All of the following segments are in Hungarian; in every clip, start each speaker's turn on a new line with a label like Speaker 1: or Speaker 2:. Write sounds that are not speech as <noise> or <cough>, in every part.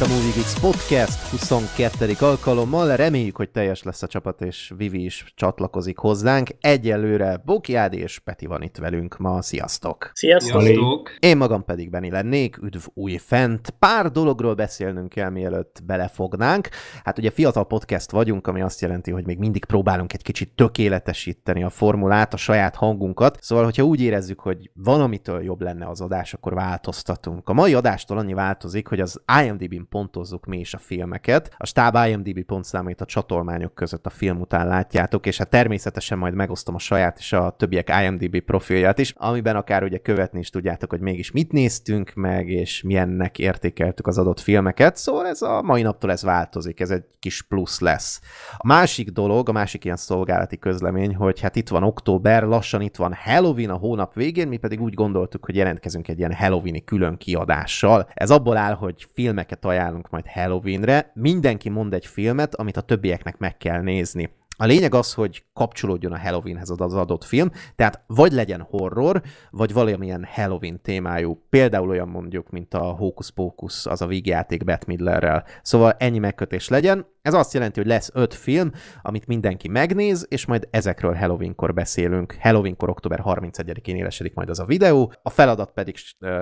Speaker 1: itt a Movie Geeks Podcast 22. alkalommal. Reméljük, hogy teljes lesz a csapat, és Vivi is csatlakozik hozzánk. Egyelőre Bokjád és Peti van itt velünk ma. Sziasztok!
Speaker 2: Sziasztok! Sziasztok.
Speaker 1: Én magam pedig Beni lennék, üdv új fent. Pár dologról beszélnünk kell, mielőtt belefognánk. Hát ugye fiatal podcast vagyunk, ami azt jelenti, hogy még mindig próbálunk egy kicsit tökéletesíteni a formulát, a saját hangunkat. Szóval, hogyha úgy érezzük, hogy valamitől jobb lenne az adás, akkor változtatunk. A mai adástól annyi változik, hogy az IMDb-n pontozzuk mi is a filmeket. A stáb IMDb pontszámait a csatolmányok között a film után látjátok, és hát természetesen majd megosztom a saját és a többiek IMDb profilját is, amiben akár ugye követni is tudjátok, hogy mégis mit néztünk meg, és milyennek értékeltük az adott filmeket, szóval ez a mai naptól ez változik, ez egy kis plusz lesz. A másik dolog, a másik ilyen szolgálati közlemény, hogy hát itt van október, lassan itt van Halloween a hónap végén, mi pedig úgy gondoltuk, hogy jelentkezünk egy ilyen Halloween külön kiadással. Ez abból áll, hogy filmeket ajánlunk ajánlunk majd Halloweenre, mindenki mond egy filmet, amit a többieknek meg kell nézni. A lényeg az, hogy kapcsolódjon a Halloweenhez az adott film, tehát vagy legyen horror, vagy valamilyen Halloween témájú, például olyan mondjuk, mint a Hocus Pocus, az a vígjáték Beth Midlerrel. Szóval ennyi megkötés legyen, ez azt jelenti, hogy lesz öt film, amit mindenki megnéz, és majd ezekről Halloweenkor beszélünk. Halloweenkor október 31-én élesedik majd az a videó. A feladat pedig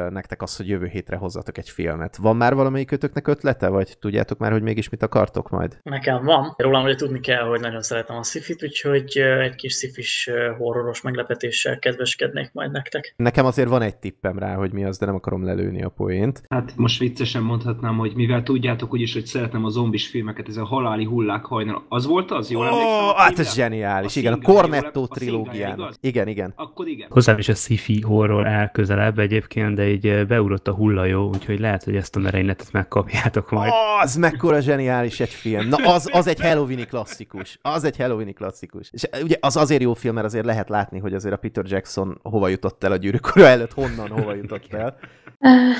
Speaker 1: nektek az, hogy jövő hétre hozzatok egy filmet. Van már valamelyik kötöknek ötlete, vagy tudjátok már, hogy mégis mit akartok majd?
Speaker 2: Nekem van. Rólam ugye tudni kell, hogy nagyon szeretem a szifit, úgyhogy egy kis szifis horroros meglepetéssel kedveskednék majd nektek.
Speaker 1: Nekem azért van egy tippem rá, hogy mi az, de nem akarom lelőni a poént. Hát most viccesen mondhatnám, hogy mivel
Speaker 3: tudjátok úgyis, hogy szeretem a zombis filmeket, ez a haláli hullák hajnal. Az volt az, jól oh, emlékszem?
Speaker 1: Hát ez zseniális, a igen, a Cornetto trilógián. Igen, igen. Akkor
Speaker 4: igen. Hozzám is a sci-fi horror áll közelebb egyébként, de így beúrott a hullajó, úgyhogy lehet, hogy ezt a merényletet megkapjátok majd.
Speaker 1: Az mekkora zseniális egy film. Na az, az egy Halloween klasszikus. Az egy Halloween klasszikus. És ugye az azért jó film, mert azért lehet látni, hogy azért a Peter Jackson hova jutott el a gyűrűkora előtt, honnan hova jutott el.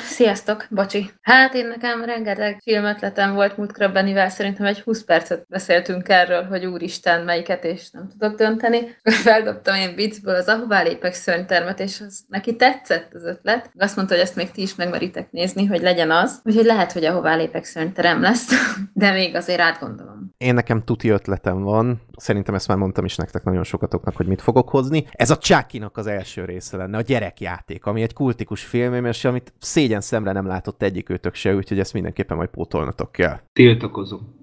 Speaker 5: Sziasztok, bocsi. Hát én nekem rengeteg filmötletem volt múltkor Benivel, szerintem egy 20 percet beszéltünk erről, hogy úristen, melyiket és nem tudok dönteni. <laughs> Feldobtam én viccből az ahová lépek szörnytermet, és az neki tetszett az ötlet. Azt mondta, hogy ezt még ti is megmeritek nézni, hogy legyen az. Úgyhogy lehet, hogy ahová lépek szörnyterem lesz, <laughs> de még azért átgondolom.
Speaker 1: Én nekem tuti ötletem van. Szerintem ezt már mondtam is nektek nagyon sokatoknak, hogy mit fogok hozni. Ez a Csákinak az első része lenne, a gyerekjáték, ami egy kultikus film, és amit szégyen szemre nem látott egyik őtök se, úgyhogy ezt mindenképpen majd pótolnatok kell. Tiltakozom.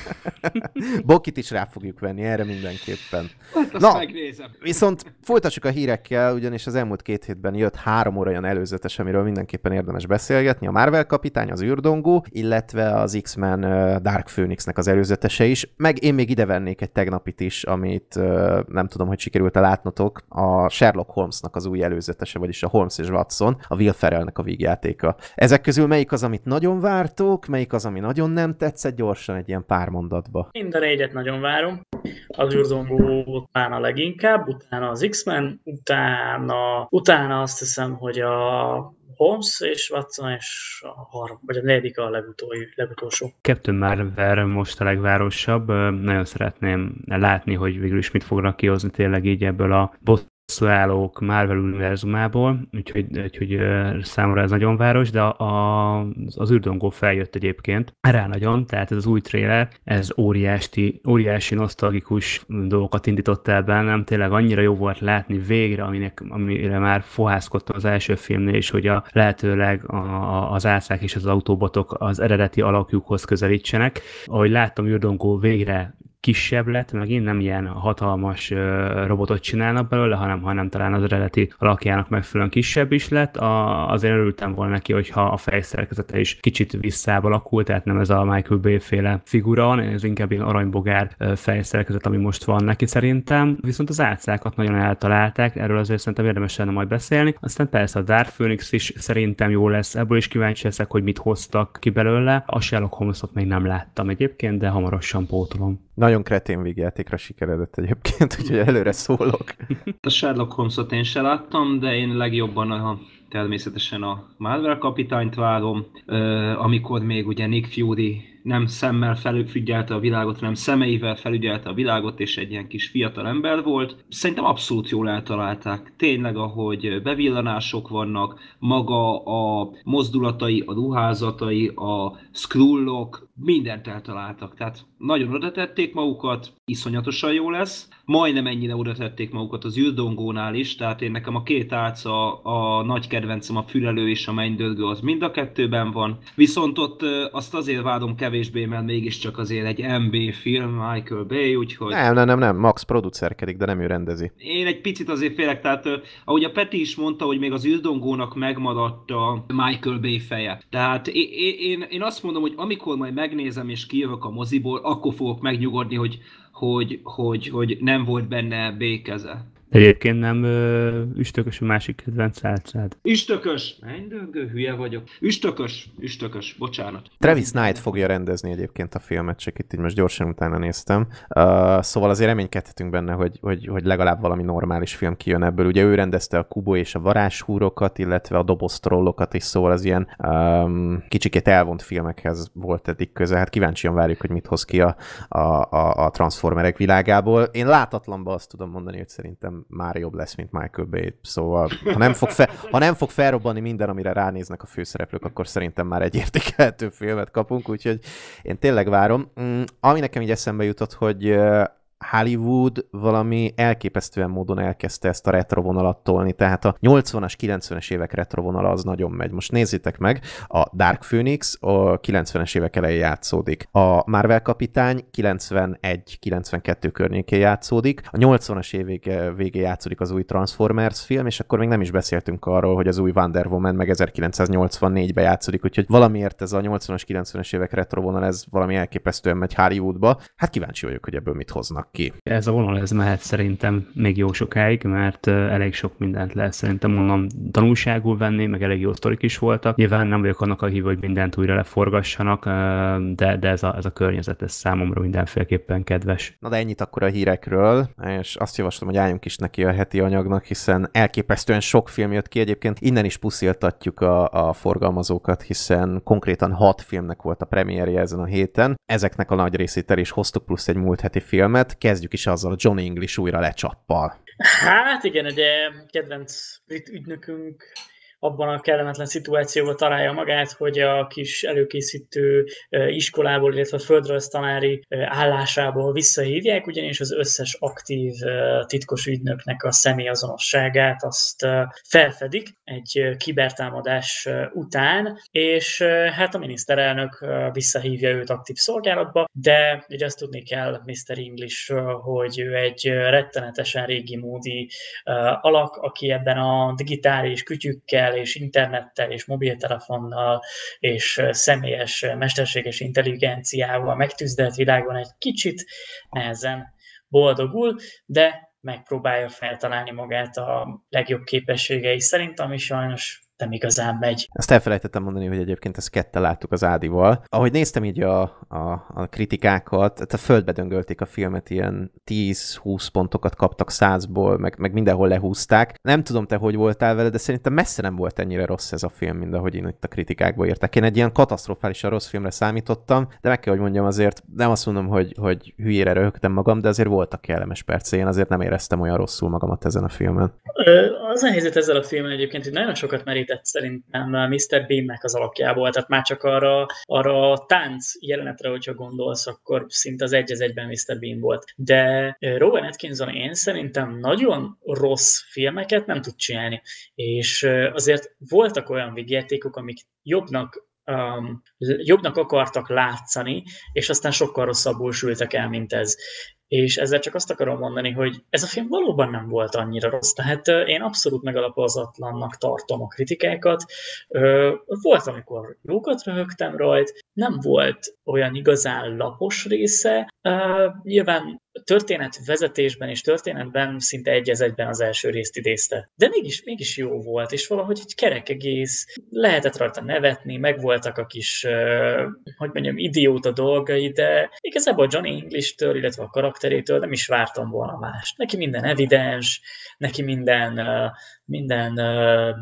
Speaker 1: <laughs> Bokit is rá fogjuk venni, erre mindenképpen.
Speaker 2: Hát Na, megnézem. viszont
Speaker 1: folytassuk a hírekkel, ugyanis az elmúlt két hétben jött három óra olyan előzetes, amiről mindenképpen érdemes beszélgetni. A Marvel kapitány, az űrdongó, illetve az X-Men Dark Phoenixnek az előzetese is. Meg én még ide vennék egy tegnapit is, amit nem tudom, hogy sikerült-e látnotok, a Sherlock Holmesnak az új előzetese, vagyis a Holmes és Watson, a Will Ferrellnek a vígjátéka. Ezek közül melyik az, amit nagyon vártok, melyik az, ami nagyon nem tetszett, gyorsan egy ilyen pár mondat mondatba.
Speaker 2: Mind a négyet nagyon várom. Az űrdongó utána leginkább, utána az X-Men, utána, utána azt hiszem, hogy a Holmes és Watson és a harm, vagy a negyedik a legutói, legutolsó.
Speaker 4: Captain Marvel most a legvárosabb. Nagyon szeretném látni, hogy végül is mit fognak kihozni tényleg így ebből a bot szuállók Marvel univerzumából, úgyhogy, úgyhogy számomra ez nagyon város, de a, az űrdongó feljött egyébként. Rá nagyon, tehát ez az új trailer ez óriási, óriási nosztalgikus dolgokat indított el bennem, tényleg annyira jó volt látni végre, aminek, amire már fohászkodtam az első filmnél is, hogy a lehetőleg a, a, az ászák és az autóbotok az eredeti alakjukhoz közelítsenek. Ahogy láttam, űrdongó végre kisebb lett, én nem ilyen hatalmas robotot csinálnak belőle, hanem, hanem talán az eredeti alakjának megfelelően kisebb is lett. A, azért örültem volna neki, hogyha a fejszerkezete is kicsit visszába alakult, tehát nem ez a Michael Bay féle figura, ez inkább ilyen aranybogár fejszerkezet, ami most van neki szerintem. Viszont az átszákat nagyon eltalálták, erről azért szerintem érdemes lenne majd beszélni. Aztán persze a Dark Phoenix is szerintem jó lesz, ebből is kíváncsi leszek, hogy mit hoztak ki belőle. A Sherlock Holmes-ot még nem láttam egyébként, de hamarosan pótolom. Nagyon kretén végjátékra sikeredett egyébként, <laughs>
Speaker 1: úgyhogy előre szólok.
Speaker 3: A Sherlock Holmes-ot én se láttam, de én legjobban a, természetesen a Marvel kapitányt várom, amikor még ugye Nick Fury nem szemmel felügyelte a világot, hanem szemeivel felügyelte a világot, és egy ilyen kis fiatal ember volt. Szerintem abszolút jól eltalálták. Tényleg, ahogy bevillanások vannak, maga a mozdulatai, a ruházatai, a scrollok, mindent eltaláltak. Tehát nagyon oda tették magukat, iszonyatosan jó lesz. Majdnem ennyire oda tették magukat az űrdongónál is, tehát én nekem a két álca, a nagy kedvencem, a fülelő és a mennydörgő, az mind a kettőben van. Viszont ott azt azért vádom kevés kevésbé, mert mégiscsak azért egy MB film, Michael Bay, úgyhogy... Nem, nem,
Speaker 1: nem, nem, Max producerkedik, de nem ő rendezi.
Speaker 3: Én egy picit azért félek, tehát ahogy a Peti is mondta, hogy még az űrdongónak megmaradt a Michael Bay feje. Tehát én, én, én azt mondom, hogy amikor majd megnézem és kijövök a moziból, akkor fogok megnyugodni, hogy hogy, hogy, hogy nem volt benne békeze.
Speaker 4: Egyébként nem ö, üstökös a másik kedvenc szálcád.
Speaker 3: Üstökös! Menj döngő, hülye vagyok. Üstökös, üstökös, bocsánat.
Speaker 4: Travis
Speaker 1: Knight fogja rendezni egyébként a filmet, csak itt így most gyorsan utána néztem. Uh, szóval azért reménykedhetünk benne, hogy, hogy, hogy legalább valami normális film kijön ebből. Ugye ő rendezte a Kubo és a varázshúrokat, illetve a doboz is, szóval az ilyen um, kicsikét elvont filmekhez volt eddig köze. Hát kíváncsian várjuk, hogy mit hoz ki a, a, a, a Transformerek világából. Én látatlanban azt tudom mondani, hogy szerintem már jobb lesz, mint Michael Bay, szóval ha nem fog, fe, ha nem fog felrobbanni minden, amire ránéznek a főszereplők, akkor szerintem már egy értékelhető filmet kapunk, úgyhogy én tényleg várom. Mm, ami nekem így eszembe jutott, hogy Hollywood valami elképesztően módon elkezdte ezt a vonalat tolni, tehát a 80-as, 90-es évek vonala az nagyon megy. Most nézzétek meg, a Dark Phoenix a 90-es évek elején játszódik, a Marvel kapitány 91-92 környékén játszódik, a 80-as évek eh, végén játszódik az új Transformers film, és akkor még nem is beszéltünk arról, hogy az új Wonder Woman meg 1984-ben játszódik, úgyhogy valamiért ez a 80-as, 90-es évek vonal ez valami elképesztően megy Hollywoodba. Hát kíváncsi vagyok, hogy ebből mit hoznak ki.
Speaker 4: Ez a vonal ez mehet szerintem még jó sokáig, mert elég sok mindent lehet szerintem onnan tanulságul venni, meg elég jó sztorik is voltak. Nyilván nem vagyok annak a hív, hogy mindent újra leforgassanak, de, de ez, a, ez a környezet, ez számomra mindenféleképpen kedves.
Speaker 1: Na de ennyit akkor a hírekről, és azt javaslom, hogy álljunk is neki a heti anyagnak, hiszen elképesztően sok film jött ki, egyébként innen is pusziltatjuk a, a forgalmazókat, hiszen konkrétan hat filmnek volt a premierje ezen a héten. Ezeknek a nagy részét el is hoztuk, plusz egy múlt heti filmet kezdjük is azzal, a John English újra lecsappal.
Speaker 2: Hát igen, ugye kedvenc brit ügynökünk abban a kellemetlen szituációban találja magát, hogy a kis előkészítő iskolából, illetve a földrajztanári állásából visszahívják, ugyanis az összes aktív titkos ügynöknek a személyazonosságát azt felfedik egy kibertámadás után, és hát a miniszterelnök visszahívja őt aktív szolgálatba, de ugye azt tudni kell Mr. English, hogy ő egy rettenetesen régi módi alak, aki ebben a digitális kütyükkel gépekkel, és internettel, és mobiltelefonnal, és személyes mesterséges intelligenciával megtüzdelt világon egy kicsit nehezen boldogul, de megpróbálja feltalálni magát a legjobb képességei szerint, ami sajnos nem igazán megy.
Speaker 1: Azt elfelejtettem mondani, hogy egyébként ezt kette láttuk az Ádival. Ahogy néztem így a, a, a kritikákat, tehát a földbe döngölték a filmet, ilyen 10-20 pontokat kaptak százból, meg, meg mindenhol lehúzták. Nem tudom te, hogy voltál vele, de szerintem messze nem volt ennyire rossz ez a film, mint ahogy én itt a kritikákba írták. Én egy ilyen katasztrofálisan rossz filmre számítottam, de meg kell, hogy mondjam azért, nem azt mondom, hogy, hogy hülyére röhögtem magam, de azért voltak kellemes percé, én azért nem éreztem olyan rosszul magamat ezen a filmen.
Speaker 2: Az a helyzet ezzel a filmen egyébként, hogy nagyon sokat merít épített szerintem Mr. Beannek az alakjából, tehát már csak arra, arra a tánc jelenetre, hogyha gondolsz, akkor szinte az egy egyben Mr. Bean volt. De Rowan Atkinson én szerintem nagyon rossz filmeket nem tud csinálni, és azért voltak olyan vigyátékok, amik jobbnak um, jobbnak akartak látszani, és aztán sokkal rosszabbul sültek el, mint ez. És ezzel csak azt akarom mondani, hogy ez a film valóban nem volt annyira rossz. Tehát én abszolút megalapozatlannak tartom a kritikákat. Volt, amikor jókat röhögtem rajt, nem volt olyan igazán lapos része. Nyilván történet vezetésben és történetben szinte egy egyben az első részt idézte. De mégis, mégis jó volt, és valahogy egy kerek egész, lehetett rajta nevetni, voltak a kis, hogy mondjam, idióta dolgai, de igazából Johnny English-től, illetve a karakterétől nem is vártam volna más. Neki minden evidens, neki minden minden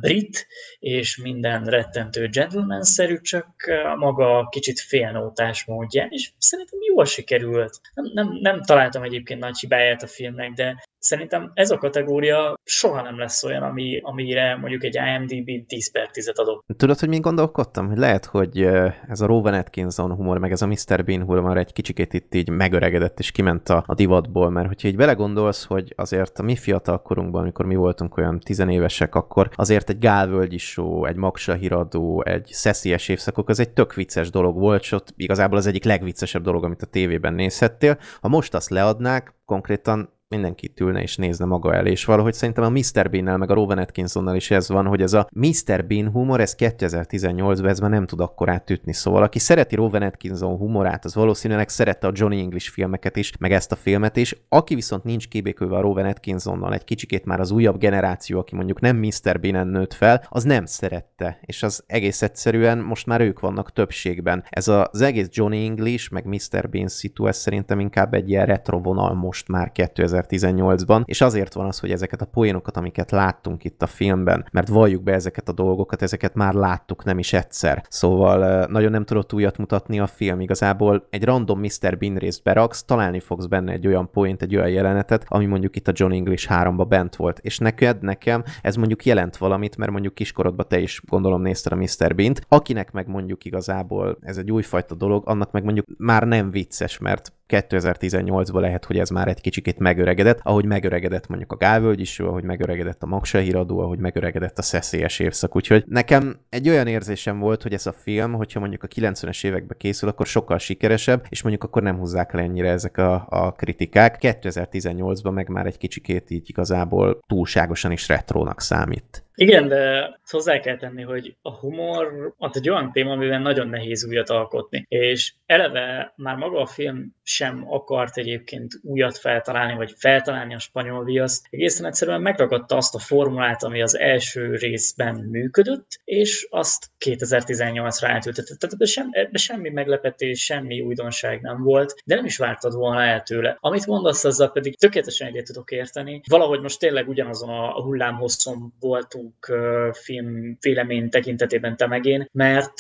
Speaker 2: brit és minden rettentő gentleman-szerű, csak a maga kicsit félnótás módján, és szerintem jól sikerült. Nem, nem, nem találtam egyébként nagy hibáját a filmnek, de Szerintem ez a kategória soha nem lesz olyan, ami, amire mondjuk egy IMDb 10 per 10-et adok.
Speaker 1: Tudod, hogy mi gondolkodtam? Hogy lehet, hogy ez a Rowan Atkinson humor, meg ez a Mr. Bean humor egy kicsikét itt így megöregedett, és kiment a, a divatból, mert hogyha így belegondolsz, hogy azért a mi fiatal korunkban, amikor mi voltunk olyan tizenévesek, akkor azért egy Gálvölgyi show, egy Maksa híradó egy szeszélyes évszakok, az egy tök vicces dolog volt, és ott igazából az egyik legviccesebb dolog, amit a tévében nézhettél. Ha most azt leadnák, konkrétan mindenki ülne és nézne maga el, és valahogy szerintem a Mr. Bean-nel, meg a Rowan Atkinsonnal is ez van, hogy ez a Mr. Bean humor, ez 2018-ban ez már nem tud akkorát átütni, szóval aki szereti Rowan Atkinson humorát, az valószínűleg szerette a Johnny English filmeket is, meg ezt a filmet is, aki viszont nincs kibékülve a Rowan Atkinsonnal, egy kicsikét már az újabb generáció, aki mondjuk nem Mr. Bean-en nőtt fel, az nem szerette, és az egész egyszerűen most már ők vannak többségben. Ez az egész Johnny English, meg Mr. Bean szitu, ez szerintem inkább egy ilyen vonal most már 2000 2018-ban, és azért van az, hogy ezeket a poénokat, amiket láttunk itt a filmben, mert valljuk be ezeket a dolgokat, ezeket már láttuk nem is egyszer. Szóval nagyon nem tudott újat mutatni a film. Igazából egy random Mr. Bean részt beraksz, találni fogsz benne egy olyan poént, egy olyan jelenetet, ami mondjuk itt a John English 3-ba bent volt. És neked, nekem ez mondjuk jelent valamit, mert mondjuk kiskorodban te is gondolom nézted a Mr. Bint, t Akinek meg mondjuk igazából ez egy újfajta dolog, annak meg mondjuk már nem vicces, mert 2018-ban lehet, hogy ez már egy kicsikét megöregedett, ahogy megöregedett mondjuk a Gálvölgy is, ahogy megöregedett a Maksa híradó, ahogy megöregedett a szeszélyes évszak. Úgyhogy nekem egy olyan érzésem volt, hogy ez a film, hogyha mondjuk a 90-es évekbe készül, akkor sokkal sikeresebb, és mondjuk akkor nem húzzák le ennyire ezek a, a kritikák. 2018-ban meg már egy kicsikét így igazából túlságosan is retrónak számít.
Speaker 2: Igen, de szóval hozzá kell tenni, hogy a humor az egy olyan téma, amiben nagyon nehéz újat alkotni. És eleve már maga a film sem akart egyébként újat feltalálni, vagy feltalálni a spanyol viaszt. Egészen egyszerűen megragadta azt a formulát, ami az első részben működött, és azt 2018-ra átültetett. Tehát ebben, sem, ebbe semmi meglepetés, semmi újdonság nem volt, de nem is vártad volna el tőle. Amit mondasz, azzal pedig tökéletesen egyet tudok érteni. Valahogy most tényleg ugyanazon a hullámhosszon voltunk Facebook film vélemény tekintetében tömegén, mert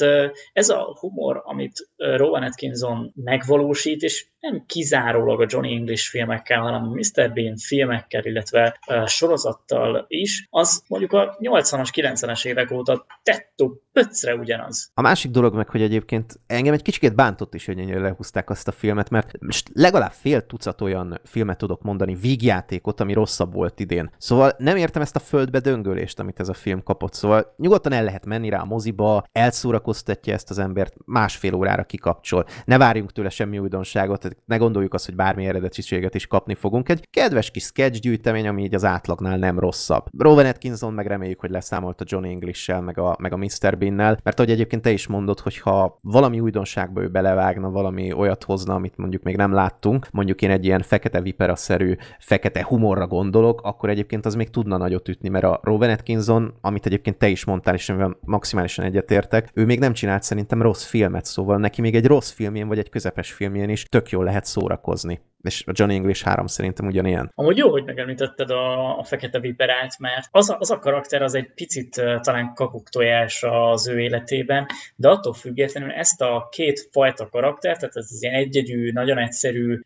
Speaker 2: ez a humor, amit Rowan Atkinson megvalósít, és nem kizárólag a Johnny English filmekkel, hanem a Mr. Bean filmekkel, illetve uh, sorozattal is, az mondjuk a 80-as, 90-es évek óta tettó pöcre ugyanaz.
Speaker 1: A másik dolog meg, hogy egyébként engem egy kicsit bántott is, hogy ennyire lehúzták azt a filmet, mert most legalább fél tucat olyan filmet tudok mondani, vígjátékot, ami rosszabb volt idén. Szóval nem értem ezt a földbe döngölést, amit ez a film kapott. Szóval nyugodtan el lehet menni rá a moziba, elszórakoztatja ezt az embert, másfél órára kikapcsol. Ne várjunk tőle semmi újdonságot, tehát ne gondoljuk azt, hogy bármi eredetiséget is kapni fogunk. Egy kedves kis sketch gyűjtemény, ami így az átlagnál nem rosszabb. Rowan Atkinson meg reméljük, hogy leszámolt a John English-sel, meg a, meg a Mr. Binnel, mert ahogy egyébként te is mondod, hogy ha valami újdonságba ő belevágna, valami olyat hozna, amit mondjuk még nem láttunk, mondjuk én egy ilyen fekete viperaszerű, fekete humorra gondolok, akkor egyébként az még tudna nagyot ütni, mert a Rowan Atkinson, amit egyébként te is mondtál, és amivel maximálisan egyetértek, ő még nem csinált szerintem rossz filmet, szóval neki még egy rossz filmjén vagy egy közepes filmjén is tök jó jól lehet szórakozni és a Johnny English 3 szerintem ugyanilyen.
Speaker 2: Amúgy jó, hogy megemlítetted a, a Fekete Viperát, mert az a, az a karakter az egy picit talán kakuktojás az ő életében, de attól függetlenül ezt a két fajta karakter, tehát ez az ilyen egyedű, nagyon egyszerű,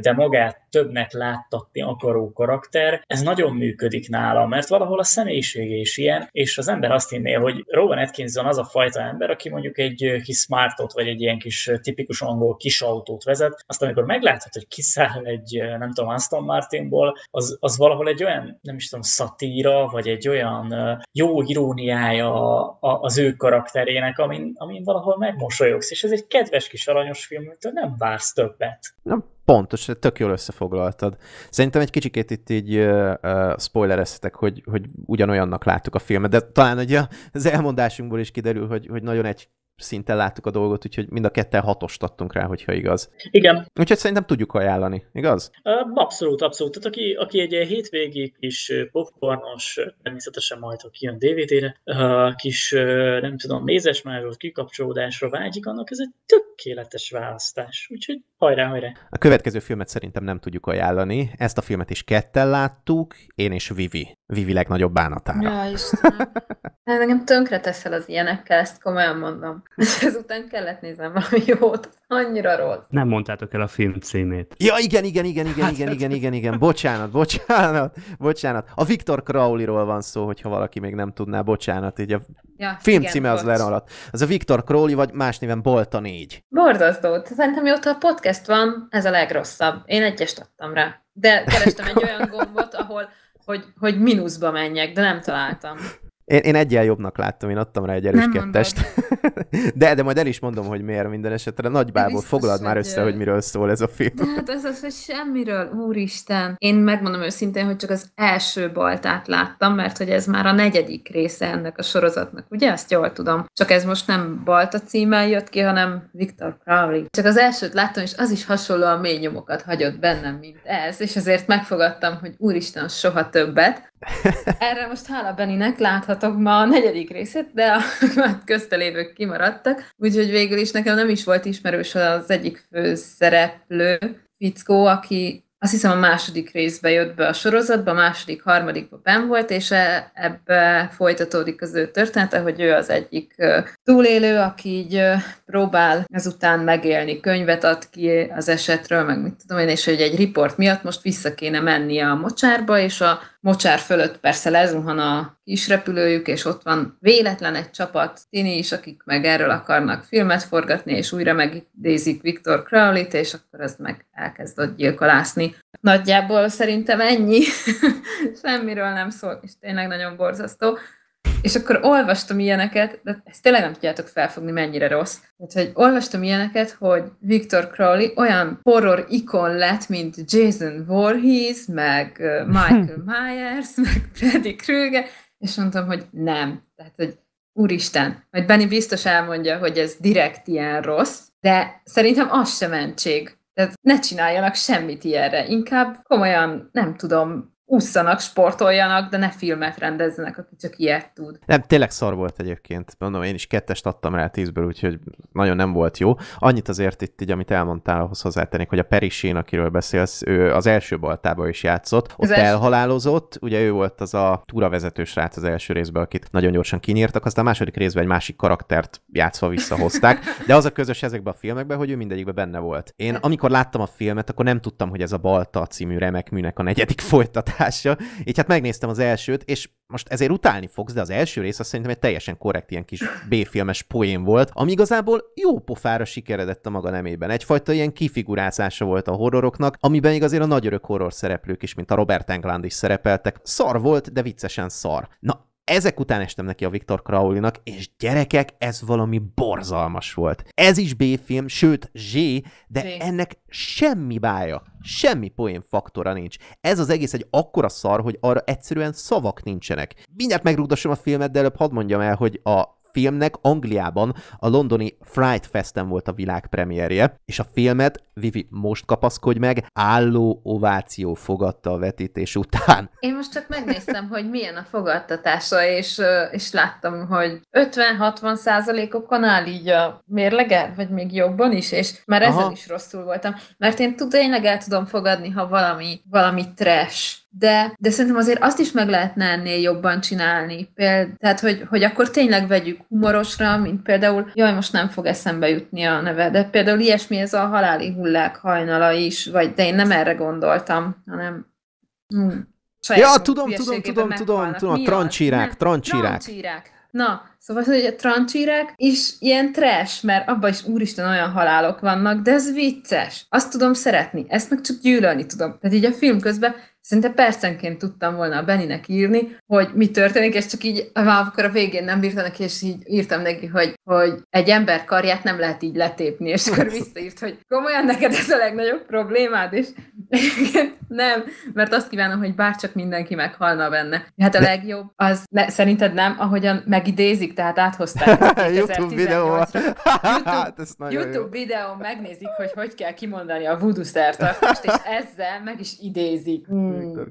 Speaker 2: de magát többnek láttatni akaró karakter, ez nagyon működik nála, mert valahol a személyisége is ilyen, és az ember azt hinné, hogy Rowan Atkinson az a fajta ember, aki mondjuk egy kis smartot, vagy egy ilyen kis tipikus angol kis autót vezet, azt amikor megláthat, hogy kis fel egy, nem tudom, Aston Martinból, az, az valahol egy olyan, nem is tudom, szatíra, vagy egy olyan jó iróniája az ő karakterének, amin, amin valahol megmosolyogsz, és ez egy kedves kis aranyos film, amitől nem vársz többet. Na,
Speaker 1: pontos, tök jól összefoglaltad. Szerintem egy kicsikét itt így uh, uh, spoilereztetek, hogy, hogy ugyanolyannak láttuk a filmet, de talán ugye az elmondásunkból is kiderül, hogy, hogy nagyon egy szinten láttuk a dolgot, úgyhogy mind a ketten hatost adtunk rá, hogyha igaz. Igen. Úgyhogy szerintem tudjuk ajánlani, igaz?
Speaker 2: Abszolút, abszolút. Tehát aki, aki egy hétvégi is popcornos, természetesen majd, ha kijön DVD-re, kis, nem tudom, mézes máról, kikapcsolódásra vágyik, annak ez egy tökéletes választás. Úgyhogy hajrá, hajrá.
Speaker 1: A következő filmet szerintem nem tudjuk ajánlani. Ezt a filmet is ketten láttuk, én és Vivi. Vivi legnagyobb
Speaker 2: bánatára. Ja, Istenem. <laughs> Hát
Speaker 5: Nekem tönkre teszel az ilyenekkel, ezt komolyan mondom és <laughs> ezután kellett néznem valami jót. Annyira rossz.
Speaker 4: Nem mondtátok el a film címét. Ja, igen, igen, igen, igen, hát, igen, hát. igen, igen, igen. Bocsánat,
Speaker 1: bocsánat, bocsánat. A Viktor Crowley-ról van szó, hogyha valaki még nem tudná, bocsánat, így a
Speaker 5: ja, film igen, címe az
Speaker 1: leraladt. Az a Viktor Crowley, vagy más néven Bolta 4.
Speaker 5: Borzasztó. Szerintem mióta a podcast van, ez a legrosszabb. Én egyest adtam rá. De kerestem egy <laughs> olyan gombot, ahol hogy, hogy mínuszba menjek, de nem találtam.
Speaker 1: Én, én egyen jobbnak láttam, én adtam rá egy erős nem kettest. <laughs> de, de majd el is mondom, hogy miért minden esetre. Nagybából foglald már össze, hogy miről szól ez a film.
Speaker 5: De hát az az, hogy semmiről, úristen. Én megmondom őszintén, hogy csak az első baltát láttam, mert hogy ez már a negyedik része ennek a sorozatnak, ugye? Azt jól tudom. Csak ez most nem balta címmel jött ki, hanem Viktor Crowley. Csak az elsőt láttam, és az is hasonlóan mély nyomokat hagyott bennem, mint ez, és azért megfogadtam, hogy úristen, soha többet. <laughs> Erre most hála Beninek láthat tartottátok ma a negyedik részét, de a <laughs> köztelévők kimaradtak, úgyhogy végül is nekem nem is volt ismerős az egyik főszereplő, fickó, aki azt hiszem a második részbe jött be a sorozatba, a második, harmadikba ben volt, és e, ebbe folytatódik az ő története, hogy ő az egyik túlélő, aki így próbál ezután megélni, könyvet ad ki az esetről, meg mit tudom én, és hogy egy riport miatt most vissza kéne mennie a mocsárba, és a mocsár fölött persze lezuhan a kis repülőjük, és ott van véletlen egy csapat tini is, akik meg erről akarnak filmet forgatni, és újra megidézik Viktor Crowley-t, és akkor ez meg elkezd ott gyilkolászni. Nagyjából szerintem ennyi, <laughs> semmiről nem szól, és tényleg nagyon borzasztó. És akkor olvastam ilyeneket, de ezt tényleg nem tudjátok felfogni, mennyire rossz. Úgyhogy olvastam ilyeneket, hogy Victor Crowley olyan horror ikon lett, mint Jason Voorhees, meg <laughs> Michael Myers, meg Freddy Krüger, és mondtam, hogy nem. Tehát, hogy úristen, majd Benny biztos elmondja, hogy ez direkt ilyen rossz, de szerintem az sem mentség. Tehát ne csináljanak semmit ilyenre, inkább komolyan, nem tudom, ússzanak, sportoljanak, de ne filmet rendezzenek, aki csak ilyet tud.
Speaker 1: Nem, tényleg szar volt egyébként. Mondom, én is kettest adtam rá tízből, úgyhogy nagyon nem volt jó. Annyit azért itt, így, amit elmondtál, ahhoz hozzátennék, hogy a Perisén, akiről beszélsz, ő az első baltában is játszott. Ott az elhalálozott, ugye ő volt az a túravezető srác az első részben, akit nagyon gyorsan kinyírtak, aztán a második részben egy másik karaktert játszva visszahozták, de az a közös ezekben a filmekben, hogy ő mindegyikben benne volt. Én amikor láttam a filmet, akkor nem tudtam, hogy ez a Balta című remek műnek a negyedik folytatás hatása. Így hát megnéztem az elsőt, és most ezért utálni fogsz, de az első rész azt szerintem egy teljesen korrekt ilyen kis B-filmes poén volt, ami igazából jó pofára sikeredett a maga nemében. Egyfajta ilyen kifigurázása volt a horroroknak, amiben még azért a nagy örök horror szereplők is, mint a Robert Englund is szerepeltek. Szar volt, de viccesen szar. Na, ezek után estem neki a Viktor Kraulinak és gyerekek, ez valami borzalmas volt. Ez is B-film, sőt Z, de Zé. ennek semmi bája, semmi poén faktora nincs. Ez az egész egy akkora szar, hogy arra egyszerűen szavak nincsenek. Mindjárt megrúgdosom a filmet, de előbb hadd mondjam el, hogy a filmnek Angliában a londoni Fright Festen volt a premierje, és a filmet, Vivi, most kapaszkodj meg, álló ováció fogadta a vetítés után.
Speaker 5: Én most csak megnéztem, hogy milyen a fogadtatása, és, és láttam, hogy 50-60 százalékokon áll így a mérlege, vagy még jobban is, és már ezzel Aha. is rosszul voltam, mert én tényleg el tudom fogadni, ha valami, valami trash de, de szerintem azért azt is meg lehetne ennél jobban csinálni. Péld, tehát, hogy, hogy akkor tényleg vegyük humorosra, mint például, jaj, most nem fog eszembe jutni a neve, de például ilyesmi ez a haláli hullák hajnala is, vagy de én nem erre gondoltam, hanem... Hm, ja, tudom, tudom, tudom, tudom, tudom, a
Speaker 1: trancsírák, trancsírák.
Speaker 5: Trancsírák. Na, szóval hogy a trancsírek is ilyen trash, mert abban is úristen olyan halálok vannak, de ez vicces. Azt tudom szeretni, ezt meg csak gyűlölni tudom. Tehát így a film közben szinte percenként tudtam volna a Beninek írni, hogy mi történik, és csak így már akkor a végén nem bírtam neki, és így írtam neki, hogy, hogy egy ember karját nem lehet így letépni, és akkor <laughs> visszaírt, hogy komolyan neked ez a legnagyobb problémád, és nem, mert azt kívánom, hogy bárcsak mindenki meghalna benne. Hát a legjobb, az ne, szerinted nem, ahogyan megidézik, tehát áthozták. <laughs> YouTube videó. YouTube, <laughs> hát, YouTube videó, megnézik, hogy hogy kell kimondani a voodoo szertartást, és ezzel meg is idézik. Mm,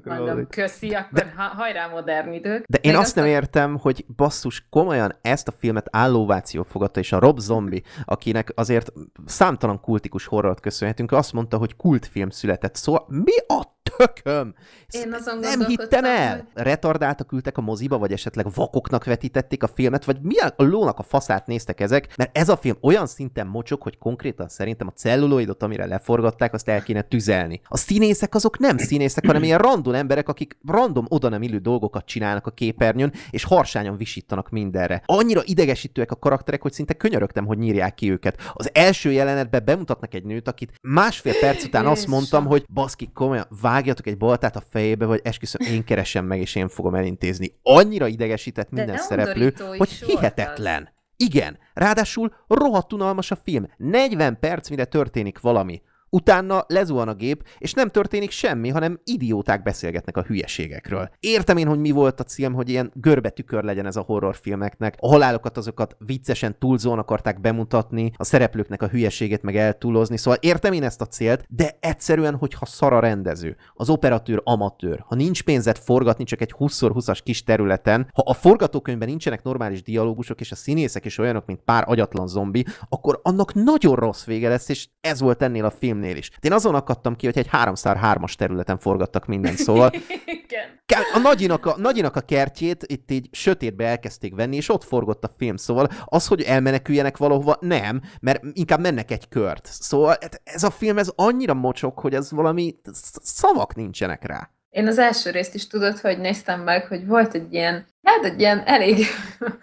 Speaker 5: mondom, köszi, akkor de, ha, hajrá modern idők. De én Még azt, nem
Speaker 1: nem értem, hogy basszus, komolyan ezt a filmet állóváció fogadta, és a Rob Zombie, akinek azért számtalan kultikus horrort köszönhetünk, azt mondta, hogy kultfilm született. Szóval mi a tököm.
Speaker 5: Én azon nem hittem el.
Speaker 1: Hogy... Retardáltak küldtek a moziba, vagy esetleg vakoknak vetítették a filmet, vagy mi a lónak a faszát néztek ezek, mert ez a film olyan szinten mocsok, hogy konkrétan szerintem a celluloidot, amire leforgatták, azt el kéne tüzelni. A színészek azok nem színészek, hanem ilyen random emberek, akik random oda nem illő dolgokat csinálnak a képernyőn, és harsányan visítanak mindenre. Annyira idegesítőek a karakterek, hogy szinte könyörögtem, hogy nyírják ki őket. Az első jelenetben bemutatnak egy nőt, akit másfél perc után azt mondtam, hogy baszki, komolyan vágja vágjatok egy baltát a fejébe, vagy, esküszöm, én keresem meg, és én fogom elintézni. Annyira idegesített minden szereplő, hogy hihetetlen. Az. Igen, ráadásul rohadt unalmas a film. 40 perc, mire történik valami. Utána lezuhan a gép, és nem történik semmi, hanem idióták beszélgetnek a hülyeségekről. Értem én, hogy mi volt a cím, hogy ilyen görbe tükör legyen ez a horrorfilmeknek. A halálokat azokat viccesen túlzón akarták bemutatni, a szereplőknek a hülyeségét meg eltúlozni, szóval értem én ezt a célt, de egyszerűen, hogyha szara rendező, az operatőr amatőr, ha nincs pénzed forgatni csak egy 20x20-as kis területen, ha a forgatókönyvben nincsenek normális dialógusok, és a színészek is olyanok, mint pár agyatlan zombi, akkor annak nagyon rossz vége lesz, és ez volt ennél a film filmnél is. De én azon akadtam ki, hogy egy 3 x 3 területen forgattak minden szóval
Speaker 5: <laughs> Igen.
Speaker 1: a nagyinak a, nagyinak a kertjét itt így sötétbe elkezdték venni, és ott forgott a film, szóval az, hogy elmeneküljenek valahova, nem, mert inkább mennek egy kört. Szóval hát ez a film, ez annyira mocsok, hogy ez valami szavak nincsenek rá.
Speaker 5: Én az első részt is tudod, hogy néztem meg, hogy volt egy ilyen, hát egy ilyen elég <laughs>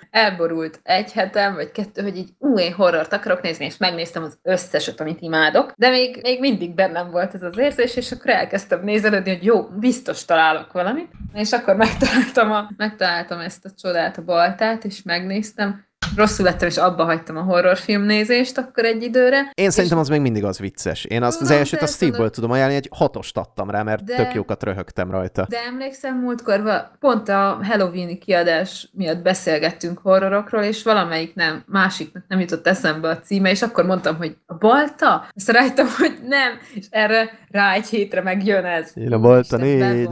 Speaker 5: elborult egy hetem, vagy kettő, hogy így új én horrort akarok nézni, és megnéztem az összeset, amit imádok, de még, még mindig bennem volt ez az érzés, és akkor elkezdtem nézelődni, hogy jó, biztos találok valamit, és akkor megtaláltam, a, megtaláltam ezt a csodát, a baltát, és megnéztem, rosszul lettem, és abba hagytam a horrorfilm nézést akkor egy időre. Én szerintem az még
Speaker 1: mindig az vicces. Én azt az elsőt a Steve-ből tudom ajánlani, egy hatost adtam rá, mert de, tök jókat röhögtem rajta. De
Speaker 5: emlékszem, múltkor pont a Halloween kiadás miatt beszélgettünk horrorokról, és valamelyik nem, másik, nem jutott eszembe a címe, és akkor mondtam, hogy a balta? Azt rájtam, hogy nem, és erre rá egy hétre meg jön ez. Én a
Speaker 1: a négy.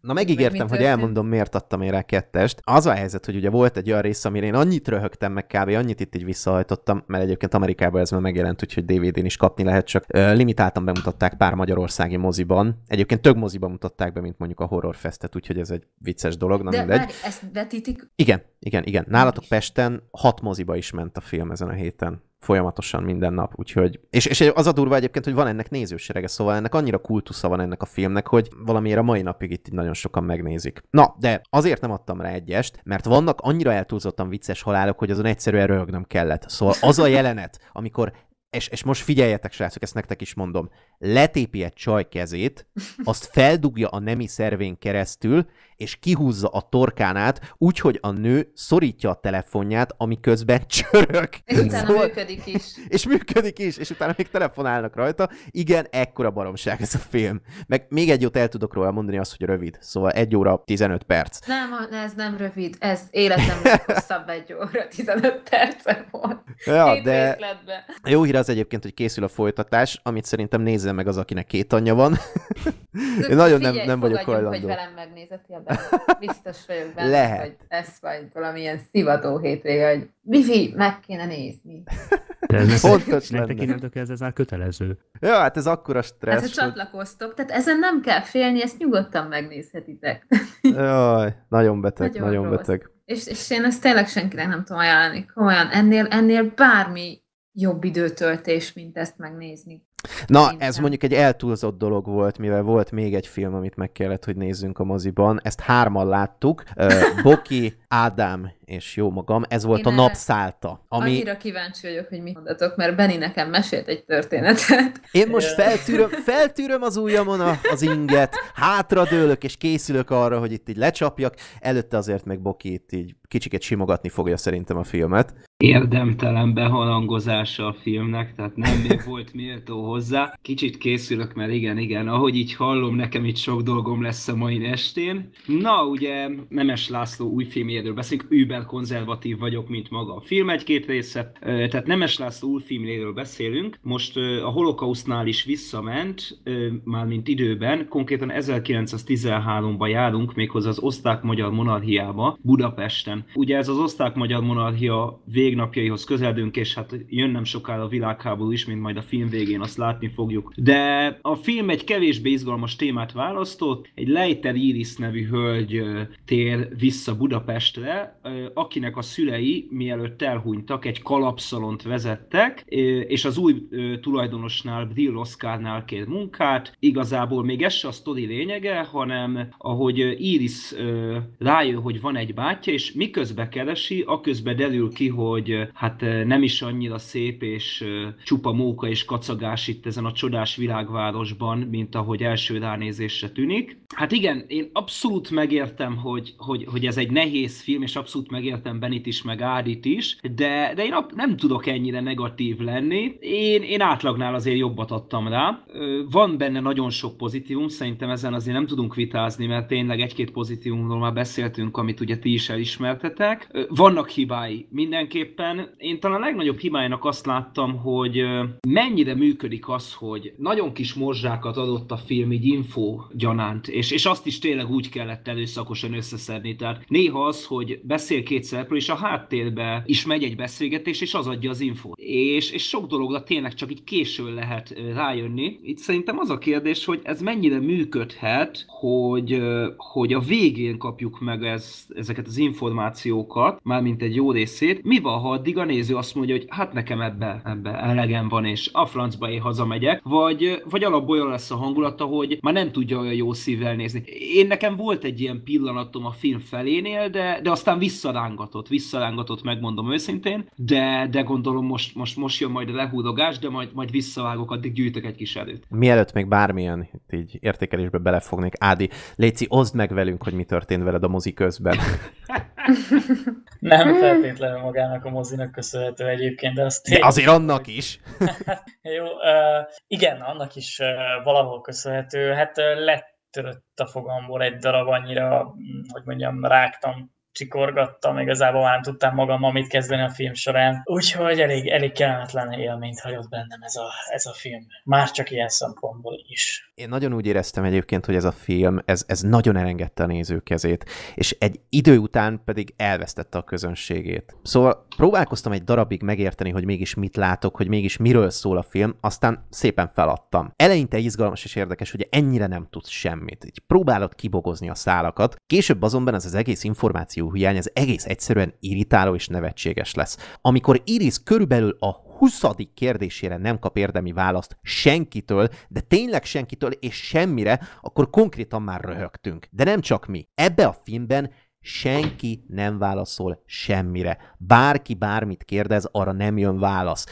Speaker 5: Na megígértem, hogy elmondom,
Speaker 1: miért adtam én rá kettest. Az a helyzet, hogy ugye volt egy olyan rész, amire én annyit röhögtem meg kávé, annyit itt így visszahajtottam, mert egyébként Amerikában ez már megjelent, úgyhogy DVD-n is kapni lehet, csak limitáltan bemutatták pár magyarországi moziban. Egyébként több moziban mutatták be, mint mondjuk a Horror Festet, úgyhogy ez egy vicces dolog, na de mindegy. Már ezt vetítik? Igen, igen, igen. Nálatok Pesten hat moziba is ment a film ezen a héten folyamatosan minden nap, úgyhogy... És, és az a durva egyébként, hogy van ennek nézőserege, szóval ennek annyira kultusza van ennek a filmnek, hogy valamiért a mai napig itt nagyon sokan megnézik. Na, de azért nem adtam rá egyest, mert vannak annyira eltúlzottan vicces halálok, hogy azon egyszerűen röhögnöm kellett. Szóval az a jelenet, amikor és, és most figyeljetek, srácok, ezt nektek is mondom, letépi egy csaj kezét, azt feldugja a nemi szervén keresztül, és kihúzza a torkánát, úgyhogy a nő szorítja a telefonját, ami közben <laughs> csörök. És utána szóval... működik is. <laughs> És működik is, és utána még telefonálnak rajta. Igen, ekkora baromság ez a film. Meg még egy jót el tudok róla mondani azt, hogy rövid. Szóval egy óra 15 perc.
Speaker 5: Nem, ez nem rövid. Ez életem hosszabb egy óra 15 perc volt. Ja, de... Részletbe. Jó
Speaker 1: hír az egyébként, hogy készül a folytatás, amit szerintem nézze meg az, akinek két anyja van. Én nagyon nem, nem vagyok hajlandó. hogy velem
Speaker 5: Biztos vagyok benne, Lehet. hogy ez vagy valamilyen szivató hétvége, hogy Bifi, meg kéne nézni. De ez Fontos
Speaker 4: lenne. Nektek ez,
Speaker 1: ez már kötelező. Ja, hát ez akkora stressz. Hát, hogy...
Speaker 5: csatlakoztok, tehát ezen nem kell félni, ezt nyugodtan megnézhetitek.
Speaker 1: Jaj, nagyon beteg, nagyon, nagyon beteg.
Speaker 5: És, és én ezt tényleg senkinek nem tudom ajánlani. Komolyan, ennél, ennél bármi jobb időtöltés, mint ezt megnézni.
Speaker 1: Na, Szerintem. ez mondjuk egy eltúlzott dolog volt, mivel volt még egy film, amit meg kellett, hogy nézzünk a moziban. Ezt hárman láttuk. <laughs> Boki, Ádám és jó magam. Ez volt Én a napszálta. Ami... Annyira
Speaker 5: kíváncsi vagyok, hogy mit mondatok, mert Beni nekem mesélt egy történetet. Én most feltűröm,
Speaker 1: feltűröm az ujjamon a, az inget, hátradőlök és készülök arra, hogy itt így lecsapjak. Előtte azért meg Boki itt így kicsiket simogatni fogja szerintem a filmet érdemtelen
Speaker 3: behalangozása a filmnek, tehát nem <laughs> volt méltó hozzá. Kicsit készülök, mert igen, igen, ahogy így hallom, nekem itt sok dolgom lesz a mai estén. Na, ugye Nemes László új filmjéről beszélünk, őben konzervatív vagyok, mint maga a film egy-két része, tehát Nemes László új filmjéről beszélünk. Most a holokausznál is visszament, már mint időben, konkrétan 1913-ban járunk, méghozzá az Oszták magyar monarchiába, Budapesten. Ugye ez az Oszták magyar monarchia vég végnapjaihoz közeledünk, és hát jön nem sokára a világháború is, mint majd a film végén azt látni fogjuk. De a film egy kevésbé izgalmas témát választott, egy Leiter Iris nevű hölgy tér vissza Budapestre, akinek a szülei mielőtt elhunytak, egy kalapszalont vezettek, és az új tulajdonosnál, Brill Oszkárnál kér munkát. Igazából még ez se a sztori lényege, hanem ahogy Iris rájön, hogy van egy bátyja, és miközben keresi, aközben derül ki, hogy hogy hát nem is annyira szép és csupa móka és kacagás itt ezen a csodás világvárosban, mint ahogy első ránézésre tűnik. Hát igen, én abszolút megértem, hogy, hogy, hogy ez egy nehéz film, és abszolút megértem Benit is, meg Árit is, de, de én nem tudok ennyire negatív lenni. Én, én átlagnál azért jobbat adtam rá. Van benne nagyon sok pozitívum, szerintem ezen azért nem tudunk vitázni, mert tényleg egy-két pozitívumról már beszéltünk, amit ugye ti is elismertetek. Vannak hibái mindenképp, tulajdonképpen én talán a legnagyobb hibájának azt láttam, hogy mennyire működik az, hogy nagyon kis morzsákat adott a film így info gyanánt, és, és azt is tényleg úgy kellett előszakosan összeszedni. Tehát néha az, hogy beszél két szereplő, és a háttérbe is megy egy beszélgetés, és az adja az infót. És, és sok dologra tényleg csak így későn lehet rájönni. Itt szerintem az a kérdés, hogy ez mennyire működhet, hogy, hogy a végén kapjuk meg ez, ezeket az információkat, mármint egy jó részét. Mi van, ha addig a néző azt mondja, hogy hát nekem ebbe, ebbe elegem van, és a francba én hazamegyek, vagy, vagy alapból olyan lesz a hangulata, hogy már nem tudja olyan jó szívvel nézni. Én nekem volt egy ilyen pillanatom a film felénél, de, de aztán visszarángatott, visszarángatott, megmondom őszintén, de, de gondolom most, most, most jön majd a lehúdogás, de majd, majd visszavágok, addig gyűjtök egy kis erőt.
Speaker 1: Mielőtt még bármilyen így értékelésbe belefognék, Ádi, Léci, oszd meg velünk, hogy mi történt veled a mozi közben. <laughs>
Speaker 2: Nem feltétlenül magának a mozinak köszönhető egyébként, de azt... tényleg... azért annak is. <laughs> Jó, uh, igen, annak is uh, valahol köszönhető. Hát uh, lett törött a fogamból egy darab, annyira, mm, hogy mondjam, rágtam csikorgattam, igazából már tudtam magam, mit kezdeni a film során. Úgyhogy elég, elég kellemetlen élményt hagyott bennem ez a, ez a film. Már csak ilyen szempontból is.
Speaker 1: Én nagyon úgy éreztem egyébként, hogy ez a film, ez, ez nagyon elengedte a néző kezét, és egy idő után pedig elvesztette a közönségét. Szóval próbálkoztam egy darabig megérteni, hogy mégis mit látok, hogy mégis miről szól a film, aztán szépen feladtam. Eleinte izgalmas és érdekes, hogy ennyire nem tudsz semmit. Így próbálod kibogozni a szálakat, később azonban ez az egész információ motiváció hiány, ez egész egyszerűen irritáló és nevetséges lesz. Amikor Iris körülbelül a 20. kérdésére nem kap érdemi választ senkitől, de tényleg senkitől és semmire, akkor konkrétan már röhögtünk. De nem csak mi. Ebbe a filmben senki nem válaszol semmire. Bárki bármit kérdez, arra nem jön válasz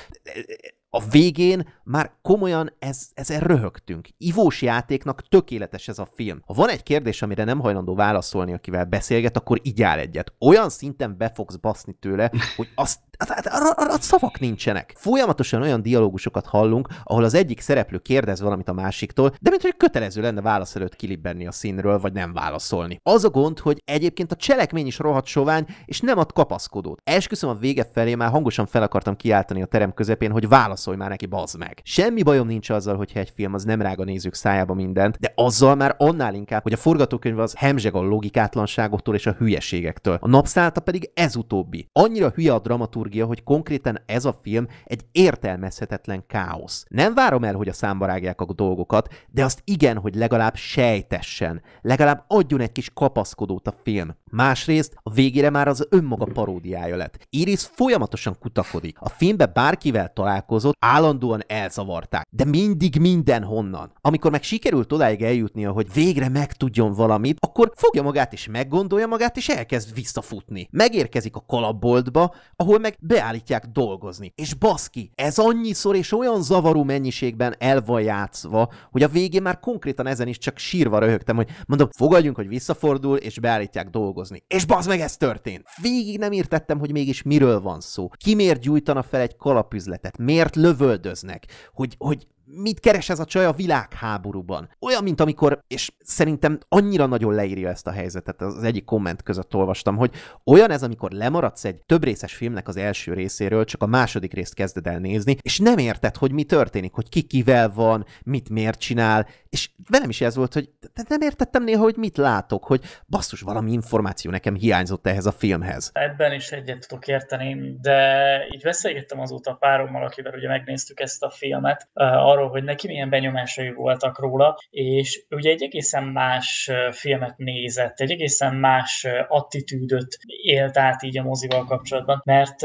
Speaker 1: a végén már komolyan ez, ezzel röhögtünk. Ivós játéknak tökéletes ez a film. Ha van egy kérdés, amire nem hajlandó válaszolni, akivel beszélget, akkor így áll egyet. Olyan szinten be fogsz baszni tőle, hogy azt Hát, arra, hát, arra, hát, hát, szavak nincsenek. Folyamatosan olyan dialógusokat hallunk, ahol az egyik szereplő kérdez valamit a másiktól, de mintha kötelező lenne válasz előtt kilibbenni a színről, vagy nem válaszolni. Az a gond, hogy egyébként a cselekmény is rohadt sovány, és nem ad kapaszkodót. Esküszöm a vége felé már hangosan fel akartam kiáltani a terem közepén, hogy válaszolj már neki, bazd meg. Semmi bajom nincs azzal, hogyha egy film az nem rága nézők szájába mindent, de azzal már annál inkább, hogy a forgatókönyv az hemzseg a logikátlanságoktól és a hülyeségektől. A napszállta pedig ez utóbbi. Annyira hülye a dramaturg dramaturgia, hogy konkrétan ez a film egy értelmezhetetlen káosz. Nem várom el, hogy a számba a dolgokat, de azt igen, hogy legalább sejtessen, legalább adjon egy kis kapaszkodót a film. Másrészt a végére már az önmaga paródiája lett. Iris folyamatosan kutakodik. A filmbe bárkivel találkozott, állandóan elzavarták. De mindig minden honnan. Amikor meg sikerült odáig eljutnia, hogy végre megtudjon valamit, akkor fogja magát és meggondolja magát, és elkezd visszafutni. Megérkezik a kalapboltba, ahol meg beállítják dolgozni. És baszki, ez annyiszor és olyan zavaró mennyiségben el van játszva, hogy a végén már konkrétan ezen is csak sírva röhögtem, hogy mondom, fogadjunk, hogy visszafordul, és beállítják dolgozni. És bazd meg, ez történt! Végig nem értettem, hogy mégis miről van szó. Ki miért gyújtana fel egy kalapüzletet? Miért lövöldöznek? Hogy, hogy mit keres ez a csaj a világháborúban. Olyan, mint amikor, és szerintem annyira nagyon leírja ezt a helyzetet, az egyik komment között olvastam, hogy olyan ez, amikor lemaradsz egy több részes filmnek az első részéről, csak a második részt kezded el nézni, és nem érted, hogy mi történik, hogy ki kivel van, mit miért csinál, és velem is ez volt, hogy nem értettem néha, hogy mit látok, hogy basszus, valami információ nekem hiányzott ehhez a filmhez.
Speaker 2: Ebben is egyet tudok érteni, de így beszélgettem azóta párommal, akivel ugye megnéztük ezt a filmet, eh, arról arról, hogy neki milyen benyomásai voltak róla, és ugye egy egészen más filmet nézett, egy egészen más attitűdöt élt át így a mozival kapcsolatban, mert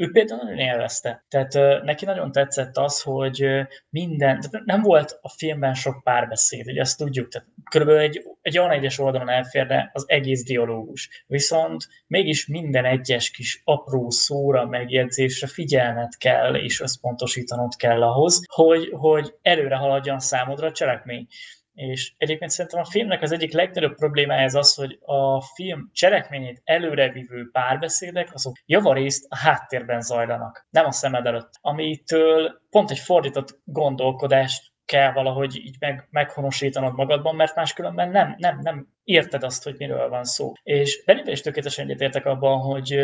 Speaker 2: ő például nagyon élvezte. Tehát neki nagyon tetszett az, hogy minden, tehát nem volt a filmben sok párbeszéd, ugye ezt tudjuk, tehát körülbelül egy, egy olyan egyes oldalon elférne az egész dialógus. Viszont mégis minden egyes kis apró szóra, megjegyzésre figyelmet kell, és összpontosítanod kell ahhoz, hogy, hogy előre haladjon számodra a cselekmény. És egyébként szerintem a filmnek az egyik legnagyobb problémája ez az, hogy a film cselekményét előrevívő párbeszédek, azok javarészt a háttérben zajlanak, nem a szemed előtt, amitől pont egy fordított gondolkodást kell valahogy így meg, meghonosítanod magadban, mert máskülönben nem, nem, nem érted azt, hogy miről van szó. És Benivel is tökéletesen egyetértek abban, hogy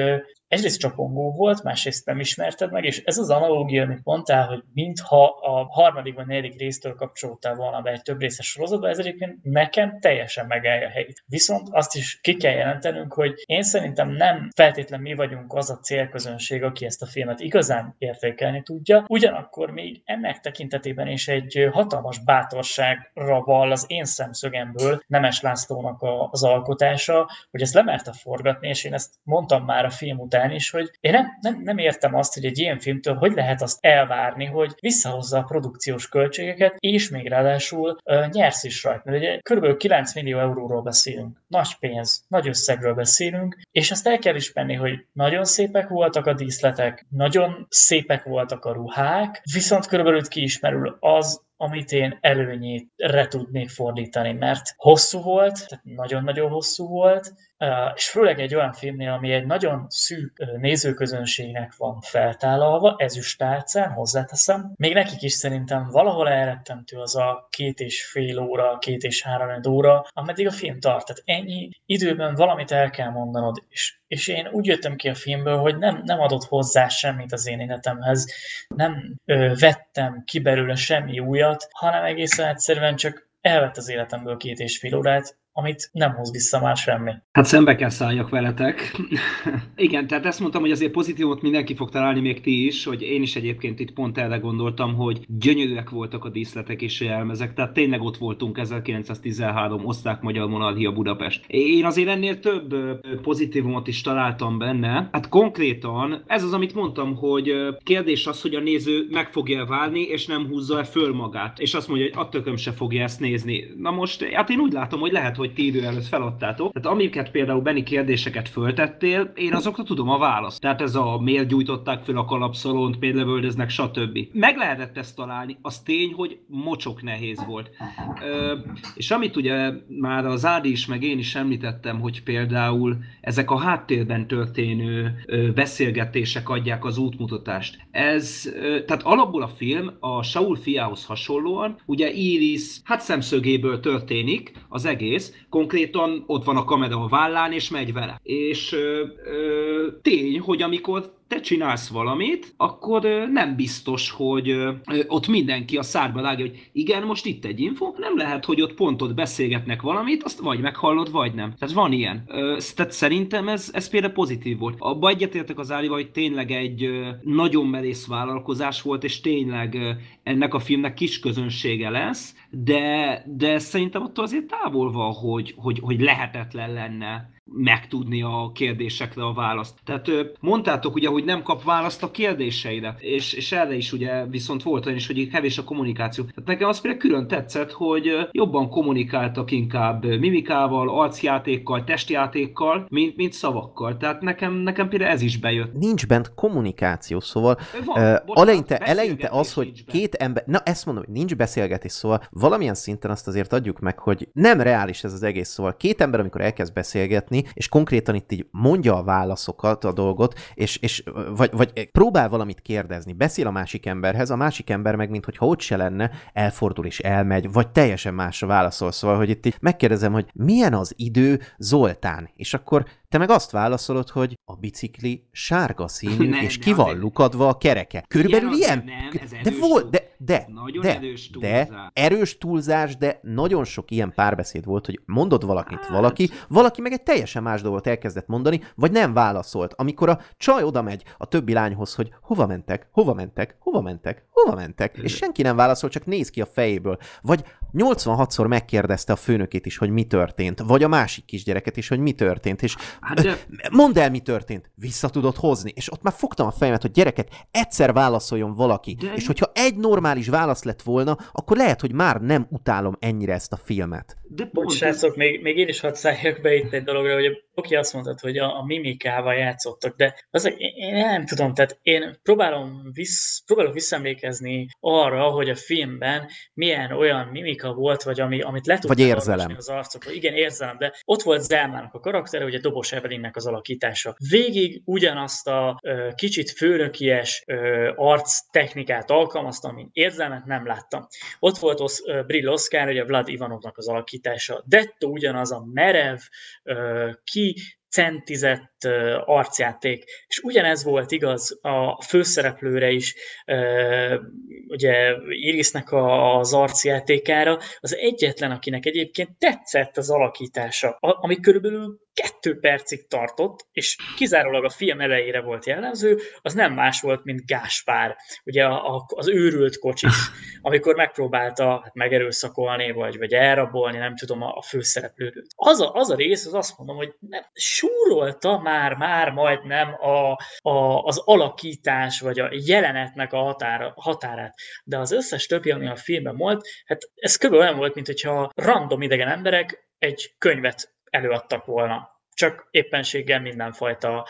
Speaker 2: egyrészt csapongó volt, másrészt nem ismerted meg, és ez az analógia, amit mondtál, hogy mintha a harmadik vagy negyedik résztől kapcsolódtál volna be egy több részes sorozatba, ez egyébként nekem teljesen megállja a helyét. Viszont azt is ki kell jelentenünk, hogy én szerintem nem feltétlen mi vagyunk az a célközönség, aki ezt a filmet igazán értékelni tudja, ugyanakkor még ennek tekintetében is egy hatalmas bátorságra val az én szemszögemből Nemes Lászlónak Gábornak a, az alkotása, hogy ezt lemerte forgatni, és én ezt mondtam már a film után is, hogy én nem, nem, nem értem azt, hogy egy ilyen filmtől hogy lehet azt elvárni, hogy visszahozza a produkciós költségeket, és még ráadásul uh, nyersz is rajta. Ugye kb. 9 millió euróról beszélünk. Nagy pénz, nagy összegről beszélünk, és ezt el kell ismerni, hogy nagyon szépek voltak a díszletek, nagyon szépek voltak a ruhák, viszont körülbelül kiismerül az, amit én előnyére tudnék fordítani, mert hosszú volt, tehát nagyon-nagyon hosszú volt, és főleg egy olyan filmnél, ami egy nagyon szűk nézőközönségnek van feltállalva, ezüstárcán, hozzáteszem. Még nekik is szerintem valahol elrettentő az a két és fél óra, két és három óra, ameddig a film tart. Tehát ennyi időben valamit el kell mondanod, és és én úgy jöttem ki a filmből, hogy nem, nem adott hozzá semmit az én életemhez, nem ö, vettem ki belőle semmi újat, hanem egészen egyszerűen csak elvett az életemből két és fél órát, amit nem hoz vissza már semmi.
Speaker 3: Hát szembe kell szálljak veletek.
Speaker 2: <laughs> Igen, tehát ezt mondtam, hogy
Speaker 3: azért pozitívot mindenki fog találni, még ti is, hogy én is egyébként itt pont erre gondoltam, hogy gyönyörűek voltak a díszletek és jelmezek, tehát tényleg ott voltunk 1913 osztrák-magyar monarchia Budapest. Én azért ennél több pozitívumot is találtam benne. Hát konkrétan ez az, amit mondtam, hogy kérdés az, hogy a néző meg fogja várni, és nem húzza el föl magát, és azt mondja, hogy a tököm se fogja ezt nézni. Na most, hát én úgy látom, hogy lehet, hogy hogy ti idő előtt feladtátok. Tehát amiket például Beni kérdéseket föltettél, én azokra tudom a választ. Tehát ez a miért gyújtották fel a kalapszalont, miért lövöldöznek, stb. Meg lehetett ezt találni. Az tény, hogy mocsok nehéz volt. Ö, és amit ugye már az Ádi is, meg én is említettem, hogy például ezek a háttérben történő ö, beszélgetések adják az útmutatást. Ez, ö, tehát alapból a film a Saul fiához hasonlóan, ugye Iris hát szemszögéből történik az egész, konkrétan ott van a kamera a vállán, és megy vele. És ö, ö, tény, hogy amikor te csinálsz valamit, akkor nem biztos, hogy ott mindenki a szárba lágja, hogy igen, most itt egy info, nem lehet, hogy ott pont ott beszélgetnek valamit, azt vagy meghallod, vagy nem. Tehát van ilyen. Tehát szerintem ez, ez például pozitív volt. Abba egyetértek az állival, hogy tényleg egy nagyon merész vállalkozás volt, és tényleg ennek a filmnek kis közönsége lesz, de, de szerintem attól azért távol van, hogy, hogy, hogy lehetetlen lenne megtudni a kérdésekre a választ. Tehát mondtátok ugye, hogy nem kap választ a kérdéseire, és, és erre is ugye viszont volt olyan is, hogy kevés a kommunikáció. Tehát nekem az például külön tetszett, hogy jobban kommunikáltak inkább mimikával, arcjátékkal, testjátékkal, mint, mint szavakkal. Tehát nekem, nekem például ez is bejött.
Speaker 1: Nincs bent kommunikáció, szóval Van, uh, bocsánat, eleinte, eleinte az, hogy két ember, na ezt mondom, nincs beszélgetés, szóval valamilyen szinten azt azért adjuk meg, hogy nem reális ez az egész, szóval két ember, amikor elkezd beszélgetni, olvasni, és konkrétan itt így mondja a válaszokat, a dolgot, és, és vagy, vagy próbál valamit kérdezni, beszél a másik emberhez, a másik ember meg, mintha ott se lenne, elfordul és elmegy, vagy teljesen másra válaszol. Szóval, hogy itt így megkérdezem, hogy milyen az idő Zoltán, és akkor te meg azt válaszolod, hogy a bicikli sárga színű, <laughs> nem, és ki van lukadva a kereke. Körülbelül ilyen? ilyen? Nem, ez de volt, de de, nagyon de, erős túlzás. De, erős túlzás, de nagyon sok ilyen párbeszéd volt, hogy mondott valakit hát. valaki, valaki meg egy teljesen más dolgot elkezdett mondani, vagy nem válaszolt. Amikor a csaj oda megy a többi lányhoz, hogy hova mentek, hova mentek, hova mentek, hova mentek, és senki nem válaszol, csak néz ki a fejéből. Vagy 86-szor megkérdezte a főnökét is, hogy mi történt, vagy a másik kisgyereket is, hogy mi történt, és hát de... mondd el, mi történt, vissza tudod hozni, és ott már fogtam a fejemet, hogy gyereket, egyszer válaszoljon valaki, de... és hogyha egy normális válasz lett volna, akkor lehet, hogy már nem utálom ennyire ezt a filmet.
Speaker 2: De pont, srácok, még, még én is hadd szálljak be itt egy dologra, hogy Oké, azt mondtad, hogy a, a mimikával játszottak, de az, én nem tudom, tehát én próbálom, visz, próbálok visszaemlékezni arra, hogy a filmben milyen olyan mimika volt, vagy ami, amit le Vagy érzelem. Az arcokról. Igen, érzelem, de ott volt Zelmának a karaktere, ugye Dobos Evelynnek az alakítása. Végig ugyanazt a ö, kicsit főnökies ö, arc technikát alkalmaztam, mint érzelmet nem láttam. Ott volt osz, ö, Brill Oscar, ugye Vlad Ivanovnak az alakítása. Detto ugyanaz a merev, ö, ki ki centizett arcjáték. És ugyanez volt igaz a főszereplőre is, ugye Irisnek az arcjátékára, az egyetlen, akinek egyébként tetszett az alakítása, ami körülbelül kettő percig tartott, és kizárólag a film elejére volt jellemző, az nem más volt, mint Gáspár, ugye az őrült kocsis, <laughs> amikor megpróbálta hát megerőszakolni, vagy, vagy elrabolni, nem tudom, a, a főszereplőt. Az a, az a rész, az azt mondom, hogy nem, súrolta már már, már majdnem a, a, az alakítás vagy a jelenetnek a határa, határát. De az összes többi, ami a filmben volt, hát ez kb. olyan volt, mint hogyha random idegen emberek egy könyvet előadtak volna csak éppenséggel mindenfajta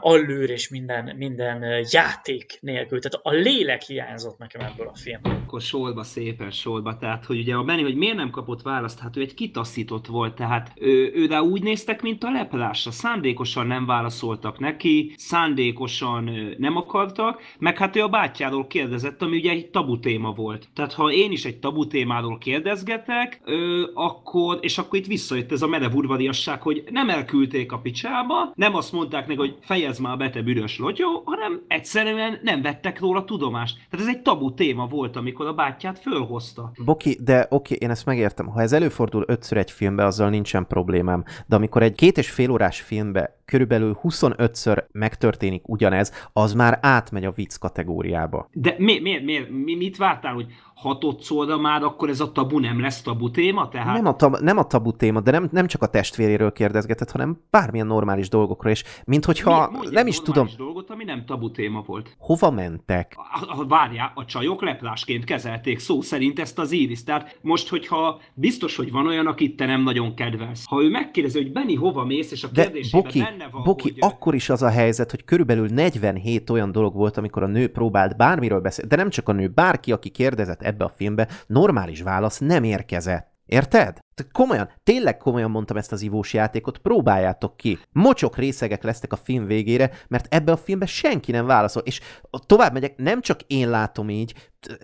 Speaker 2: allőr és minden, minden játék nélkül. Tehát a lélek hiányzott nekem ebből a filmből. Akkor solba
Speaker 3: szépen solba, tehát hogy ugye a Benny, hogy miért nem kapott választ, hát ő egy kitaszított volt, tehát ő, ő de úgy néztek, mint a leplásra, szándékosan nem válaszoltak neki, szándékosan nem akartak, meg hát ő a bátyjáról kérdezett, ami ugye egy tabu téma volt. Tehát ha én is egy tabu témáról kérdezgetek, ő, akkor, és akkor itt visszajött ez a medevurvadiasság, hogy nem elküld küldték a picsába, nem azt mondták neki, hogy fejezd már a te büdös lotyó, hanem egyszerűen nem vettek róla tudomást. Tehát ez egy tabu téma volt, amikor a bátyját fölhozta.
Speaker 1: Boki, de oké, én ezt megértem. Ha ez előfordul ötször egy filmbe, azzal nincsen problémám. De amikor egy két és fél órás filmbe körülbelül 25-ször megtörténik ugyanez, az már átmegy a vicc kategóriába.
Speaker 3: De mi, mi, mi, mi, mit vártál, hogy hatodszorra már akkor ez a tabu nem lesz tabu téma? Tehát...
Speaker 1: Nem, a tab- nem a tabu téma, de nem, nem csak a testvéréről kérdezgetett, hanem bármilyen normális dolgokra, és minthogyha mi, nem is tudom...
Speaker 3: dolgot, ami nem tabu téma volt.
Speaker 1: Hova mentek?
Speaker 3: A, a, várjál, a csajok leplásként kezelték szó szerint ezt az íriszt. Tehát most, hogyha biztos, hogy van olyan, akit te nem nagyon kedvelsz. Ha ő megkérdezi, hogy Benny hova mész, és a kérdésében de, Boki,
Speaker 1: van, Boki, hogy... akkor is az a helyzet, hogy körülbelül 47 olyan dolog volt, amikor a nő próbált bármiről beszélni, de nem csak a nő, bárki, aki kérdezett ebbe a filmbe, normális válasz nem érkezett. Érted? Komolyan, tényleg komolyan mondtam ezt az ivós játékot, próbáljátok ki. Mocsok részegek lesztek a film végére, mert ebbe a filmbe senki nem válaszol. És tovább megyek, nem csak én látom így,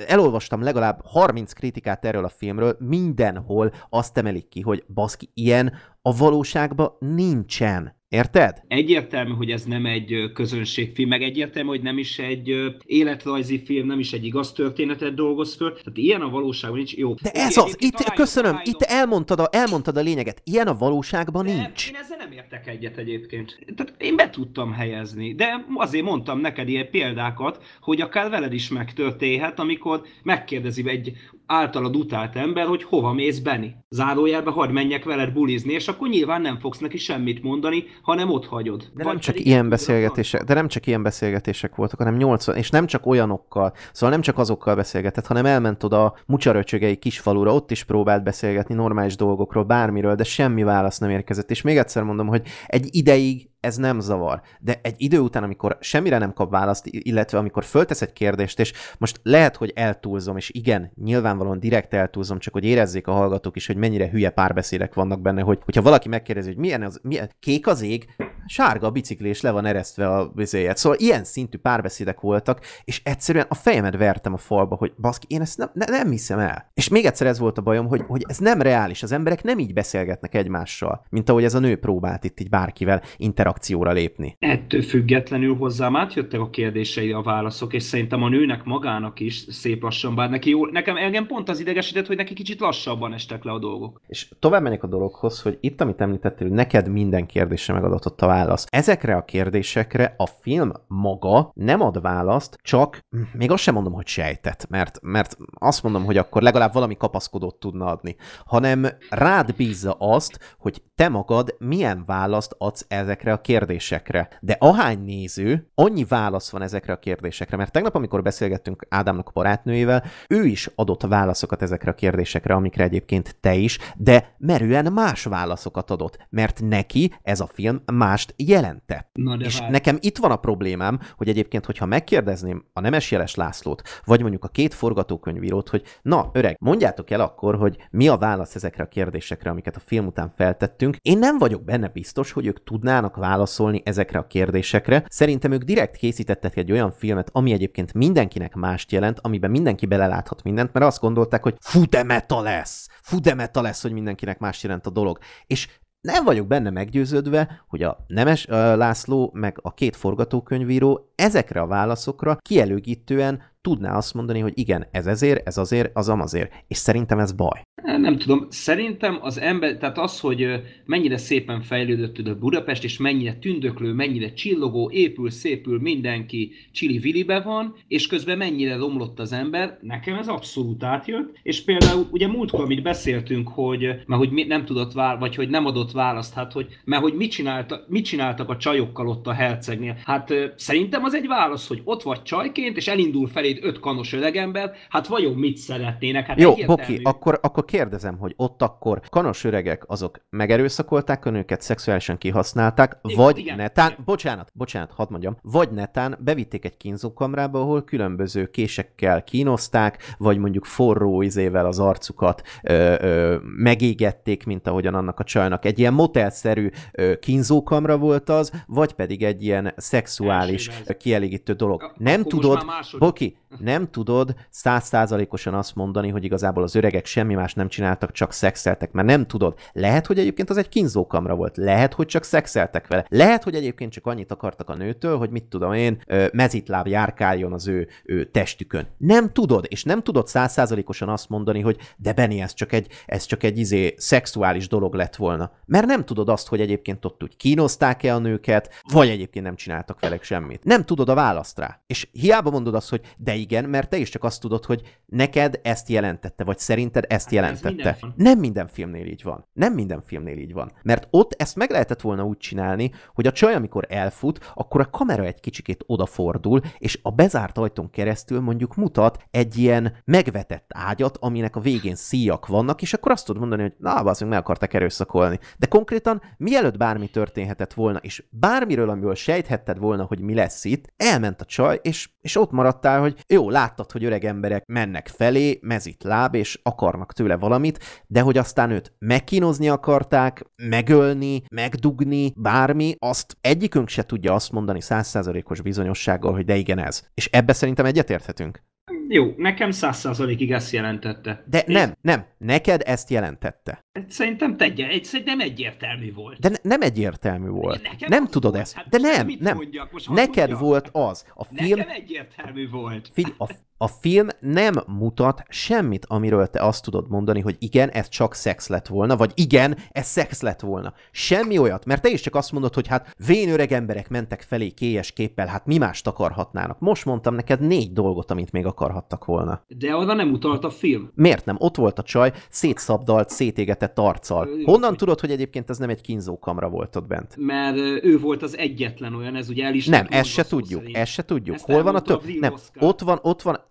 Speaker 1: elolvastam legalább 30 kritikát erről a filmről, mindenhol azt emelik ki, hogy baszki, ilyen a valóságban nincsen. Érted?
Speaker 3: Egyértelmű, hogy ez nem egy közönségfilm, meg egyértelmű, hogy nem is egy életrajzi film, nem is egy igaz történetet dolgoz föl. Tehát ilyen a valóságban nincs. Jó. De ez
Speaker 1: az, itt, köszönöm, itt elmondtad a, elmondtad a lényeget. Ilyen a valóságban de nincs. Én
Speaker 3: ezzel nem értek egyet egyébként. Tehát én be tudtam helyezni, de azért mondtam neked ilyen példákat, hogy akár veled is megtörténhet, amikor megkérdezi egy általad utált ember, hogy hova mész Beni. Zárójelbe hadd menjek veled bulizni, és akkor nyilván nem fogsz neki semmit mondani, hanem ott hagyod. De nem csak ilyen
Speaker 1: beszélgetések, de nem csak ilyen beszélgetések voltak, hanem 80, és nem csak olyanokkal, szóval nem csak azokkal beszélgetett, hanem elment oda a mucsaröcsögei kisfalura, ott is próbált beszélgetni normális dolgokról, bármiről, de semmi válasz nem érkezett. És még egyszer mondom, hogy egy ideig ez nem zavar. De egy idő után, amikor semmire nem kap választ, illetve amikor föltesz egy kérdést, és most lehet, hogy eltúlzom, és igen, nyilvánvalóan direkt eltúlzom, csak hogy érezzék a hallgatók is, hogy mennyire hülye párbeszédek vannak benne, hogy hogyha valaki megkérdezi, hogy milyen az, milyen, kék az ég, sárga a bicikli, és le van eresztve a vizéjét. Szóval ilyen szintű párbeszédek voltak, és egyszerűen a fejemet vertem a falba, hogy baszki, én ezt nem, ne, nem hiszem el. És még egyszer ez volt a bajom, hogy, hogy ez nem reális, az emberek nem így beszélgetnek egymással, mint ahogy ez a nő próbált itt így bárkivel interakcióra lépni. Ettől
Speaker 3: függetlenül hozzám átjöttek a kérdései, a válaszok, és szerintem a nőnek magának is szép lassan, bár neki jó, nekem engem pont az idegesített, hogy neki kicsit lassabban estek le a dolgok.
Speaker 1: És tovább a dologhoz, hogy itt, amit említettél, neked minden kérdése megadott ott a válasz. Ezekre a kérdésekre a film maga nem ad választ, csak még azt sem mondom, hogy sejtett, mert, mert azt mondom, hogy akkor legalább valami kapaszkodót tudna adni, hanem rád bízza azt, hogy te magad milyen választ adsz ezekre a kérdésekre. De ahány néző, annyi válasz van ezekre a kérdésekre, mert tegnap, amikor beszélgettünk Ádámnak a barátnőjével, ő is adott válaszokat ezekre a kérdésekre, amikre egyébként te is, de merően más válaszokat adott, mert neki ez a film más változást jelentett. Na de és hát. nekem itt van a problémám, hogy egyébként, hogyha megkérdezném a Nemes Jeles Lászlót, vagy mondjuk a két forgatókönyvírót, hogy na, öreg, mondjátok el akkor, hogy mi a válasz ezekre a kérdésekre, amiket a film után feltettünk. Én nem vagyok benne biztos, hogy ők tudnának válaszolni ezekre a kérdésekre. Szerintem ők direkt készítettek egy olyan filmet, ami egyébként mindenkinek mást jelent, amiben mindenki beleláthat mindent, mert azt gondolták, hogy fú de meta lesz, fú de meta lesz, hogy mindenkinek más jelent a dolog. És nem vagyok benne meggyőződve, hogy a Nemes László meg a két forgatókönyvíró ezekre a válaszokra kielőgítően tudná azt mondani, hogy igen, ez ezért, ez azért, az amazért. És szerintem ez baj.
Speaker 3: Nem tudom, szerintem az ember, tehát az, hogy mennyire szépen fejlődött a Budapest, és mennyire tündöklő, mennyire csillogó, épül, szépül, mindenki csili-vilibe van, és közben mennyire romlott az ember, nekem ez abszolút átjött. És például ugye múltkor, amit beszéltünk, hogy, mert hogy nem tudott vár, vagy hogy nem adott választ, hát hogy, mert hogy mit, csinálta, mit csináltak a csajokkal ott a hercegnél. Hát szerintem az egy válasz, hogy ott vagy csajként, és elindul felé szomszéd öt kanos öregember, hát vajon mit szeretnének? Hát Jó, Boki,
Speaker 1: akkor, akkor kérdezem, hogy ott akkor kanos öregek azok megerőszakolták a nőket, szexuálisan kihasználták, igen, vagy igen, netán, igen. bocsánat, bocsánat, hadd mondjam, vagy netán bevitték egy kínzókamrába, ahol különböző késekkel kínozták, vagy mondjuk forró izével az arcukat ö, ö, megégették, mint ahogyan annak a csajnak. Egy ilyen motelszerű ö, kínzókamra volt az, vagy pedig egy ilyen szexuális kielégítő dolog. nem tudod, Boki, nem tudod százszázalékosan azt mondani, hogy igazából az öregek semmi más nem csináltak, csak szexeltek, mert nem tudod. Lehet, hogy egyébként az egy kínzókamra volt, lehet, hogy csak szexeltek vele, lehet, hogy egyébként csak annyit akartak a nőtől, hogy mit tudom én, mezitláb járkáljon az ő, ő testükön. Nem tudod, és nem tudod százszázalékosan azt mondani, hogy de Benny, ez csak egy, ez csak egy izé szexuális dolog lett volna. Mert nem tudod azt, hogy egyébként ott úgy kínozták-e a nőket, vagy egyébként nem csináltak velük semmit. Nem tudod a választ rá. És hiába mondod azt, hogy de igen, mert te is csak azt tudod, hogy neked ezt jelentette, vagy szerinted ezt jelentette. Hát ez minden nem minden filmnél így van. Nem minden filmnél így van. Mert ott ezt meg lehetett volna úgy csinálni, hogy a csaj, amikor elfut, akkor a kamera egy kicsikét odafordul, és a bezárt ajtón keresztül mondjuk mutat egy ilyen megvetett ágyat, aminek a végén szíjak vannak, és akkor azt tud mondani, hogy na, az meg akartak erőszakolni. De konkrétan, mielőtt bármi történhetett volna, és bármiről, amiről sejthetted volna, hogy mi lesz itt, elment a csaj, és, és ott maradtál, hogy jó, láttad, hogy öreg emberek mennek felé, mezit láb, és akarnak tőle valamit, de hogy aztán őt megkínozni akarták, megölni, megdugni, bármi, azt egyikünk se tudja azt mondani százszázalékos bizonyossággal, hogy de igen ez. És ebbe szerintem egyetérthetünk.
Speaker 3: Jó, nekem száz százalékig ezt jelentette.
Speaker 1: De Én... nem, nem, neked ezt jelentette.
Speaker 3: Hát szerintem, tegye, nem egyértelmű volt. De
Speaker 1: ne, nem egyértelmű volt. Nekem nem tudod volt? ezt. Hát de nem, nem. Mondjak, most neked mondjak? volt az. A film... Nekem egyértelmű volt. Figy- a, a film nem mutat semmit, amiről te azt tudod mondani, hogy igen, ez csak szex lett volna, vagy igen, ez szex lett volna. Semmi olyat, mert te is csak azt mondod, hogy hát vén öreg emberek mentek felé kélyes képpel, hát mi mást akarhatnának? Most mondtam neked négy dolgot, amit még akarhattak volna.
Speaker 3: De oda nem utalt a film.
Speaker 1: Miért nem? Ott volt a csaj, szétszabdalt, szétégetett arccal. Honnan tudod, hogy egyébként ez nem egy kínzókamra volt ott bent?
Speaker 3: Mert ő volt az egyetlen olyan, ez ugye el is... Nem, ezt
Speaker 1: se tudjuk, ezt se tudjuk. Hol van a több? Nem, ott van, ott van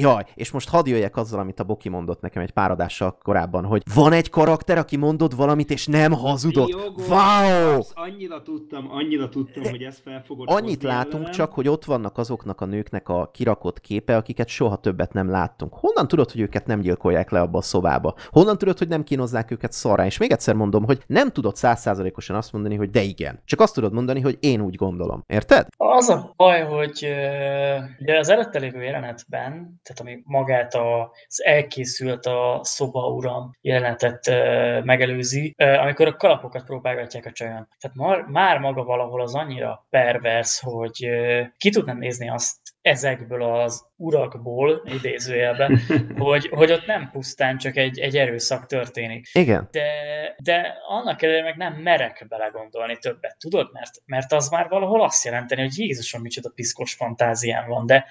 Speaker 1: Jaj, és most hadd jöjjek azzal, amit a Boki mondott nekem egy pár adással korábban, hogy van egy karakter, aki mondott valamit, és nem hazudott. Jogos, wow! Absz,
Speaker 3: annyira tudtam, annyira tudtam, e, hogy ezt felfogod. Annyit látunk ellenem. csak, hogy ott
Speaker 1: vannak azoknak a nőknek a kirakott képe, akiket soha többet nem láttunk. Honnan tudod, hogy őket nem gyilkolják le abba a szobába? Honnan tudod, hogy nem kínozzák őket szarra? És még egyszer mondom, hogy nem tudod százszázalékosan azt mondani, hogy de igen. Csak azt tudod mondani, hogy én úgy gondolom. Érted?
Speaker 2: Az a baj, hogy de az előtte lévő jelenetben tehát ami magát az elkészült a szobauram jelentet megelőzi, amikor a kalapokat próbálgatják a csajon. Tehát már maga valahol az annyira pervers, hogy ki tudnám nézni azt ezekből az urakból, idézőjelben, <laughs> hogy, hogy ott nem pusztán csak egy, egy erőszak történik. Igen. De, de annak ellenére meg nem merek belegondolni többet, tudod? Mert, mert az már valahol azt jelenteni, hogy Jézusom, micsoda piszkos fantázián van, de,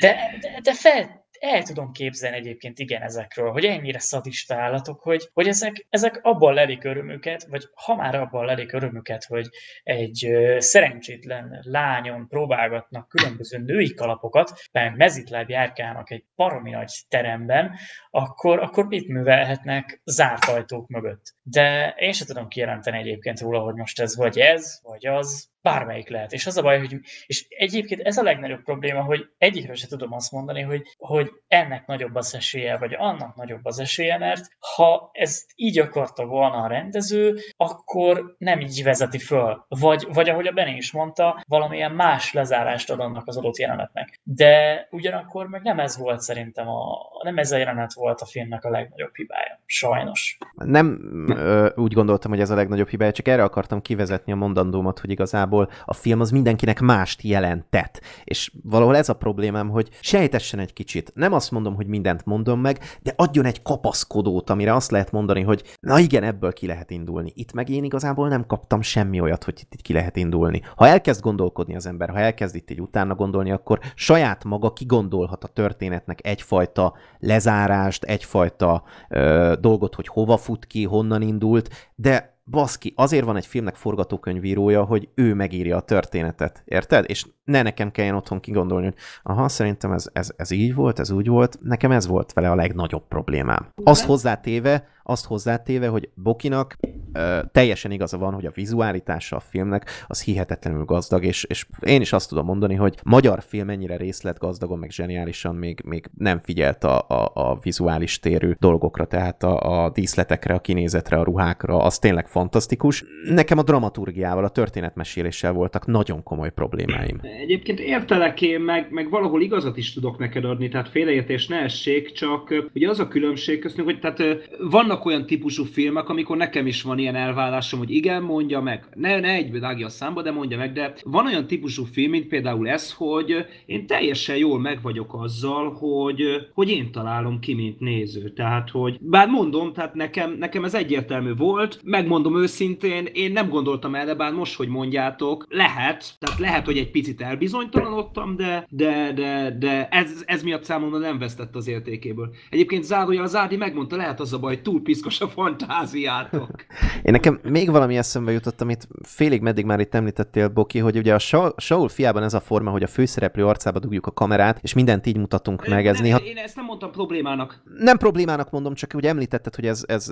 Speaker 2: de, de, de fel, el tudom képzelni egyébként igen ezekről, hogy ennyire szadista állatok, hogy, hogy ezek, ezek abban lelik örömüket, vagy ha már abban lelik örömüket, hogy egy szerencsétlen lányon próbálgatnak különböző női kalapokat, mert mezitláb járkálnak egy paromi nagy teremben, akkor, akkor mit művelhetnek zárt ajtók mögött? De én sem tudom kijelenteni egyébként róla, hogy most ez vagy ez, vagy az, bármelyik lehet. És az a baj, hogy, és egyébként ez a legnagyobb probléma, hogy egyikre se tudom azt mondani, hogy, hogy ennek nagyobb az esélye, vagy annak nagyobb az esélye, mert ha ezt így akarta volna a rendező, akkor nem így vezeti föl. Vagy, vagy ahogy a Benny is mondta, valamilyen más lezárást ad annak az adott jelenetnek. De ugyanakkor meg nem ez volt szerintem, a, nem ez a jelenet volt a filmnek a legnagyobb hibája. Sajnos.
Speaker 1: Nem ö, úgy gondoltam, hogy ez a legnagyobb hibája, csak erre akartam kivezetni a mondandómat, hogy igazából igazából a film az mindenkinek mást jelentett. És valahol ez a problémám, hogy sejtessen egy kicsit. Nem azt mondom, hogy mindent mondom meg, de adjon egy kapaszkodót, amire azt lehet mondani, hogy na igen, ebből ki lehet indulni. Itt meg én igazából nem kaptam semmi olyat, hogy itt ki lehet indulni. Ha elkezd gondolkodni az ember, ha elkezd itt így utána gondolni, akkor saját maga kigondolhat a történetnek egyfajta lezárást, egyfajta ö, dolgot, hogy hova fut ki, honnan indult, de baszki, azért van egy filmnek forgatókönyvírója, hogy ő megírja a történetet, érted? És ne nekem kelljen otthon kigondolni, hogy aha, szerintem ez, ez, ez így volt, ez úgy volt, nekem ez volt vele a legnagyobb problémám. Azt hozzátéve, azt hozzátéve, hogy Bokinak teljesen igaza van, hogy a vizuálitása a filmnek az hihetetlenül gazdag, és, és én is azt tudom mondani, hogy magyar film ennyire gazdagon, meg zseniálisan még, még nem figyelt a, a, a vizuális térű dolgokra, tehát a, a díszletekre, a kinézetre, a ruhákra, az tényleg fantasztikus. Nekem a dramaturgiával, a történetmeséléssel voltak nagyon komoly problémáim.
Speaker 2: Egyébként értelek
Speaker 3: én, meg, meg valahol igazat is tudok neked adni, tehát félreértés ne essék, csak ugye az a különbség köztünk, hogy tehát vannak olyan típusú filmek, amikor nekem is van ilyen elvállásom, hogy igen, mondja meg, ne, ne egyből rágja a számba, de mondja meg, de van olyan típusú film, mint például ez, hogy én teljesen jól meg vagyok azzal, hogy, hogy én találom ki, mint néző. Tehát, hogy bár mondom, tehát nekem, nekem ez egyértelmű volt, megmondom őszintén, én nem gondoltam erre, bár most, hogy mondjátok, lehet, tehát lehet, hogy egy picit elbizonytalanodtam, de, de, de, de ez, ez miatt számomra nem vesztett az értékéből. Egyébként zárója az Ádi megmondta, lehet az a baj, túl piszkos a fantáziátok. <laughs>
Speaker 1: Én nekem még valami eszembe jutott, amit félig meddig már itt említettél, Boki, hogy ugye a Saul, fiában ez a forma, hogy a főszereplő arcába dugjuk a kamerát, és mindent így mutatunk meg. Ez nem, néha... Én
Speaker 3: ezt nem mondtam problémának.
Speaker 1: Nem problémának mondom, csak ugye említetted, hogy ez, ez,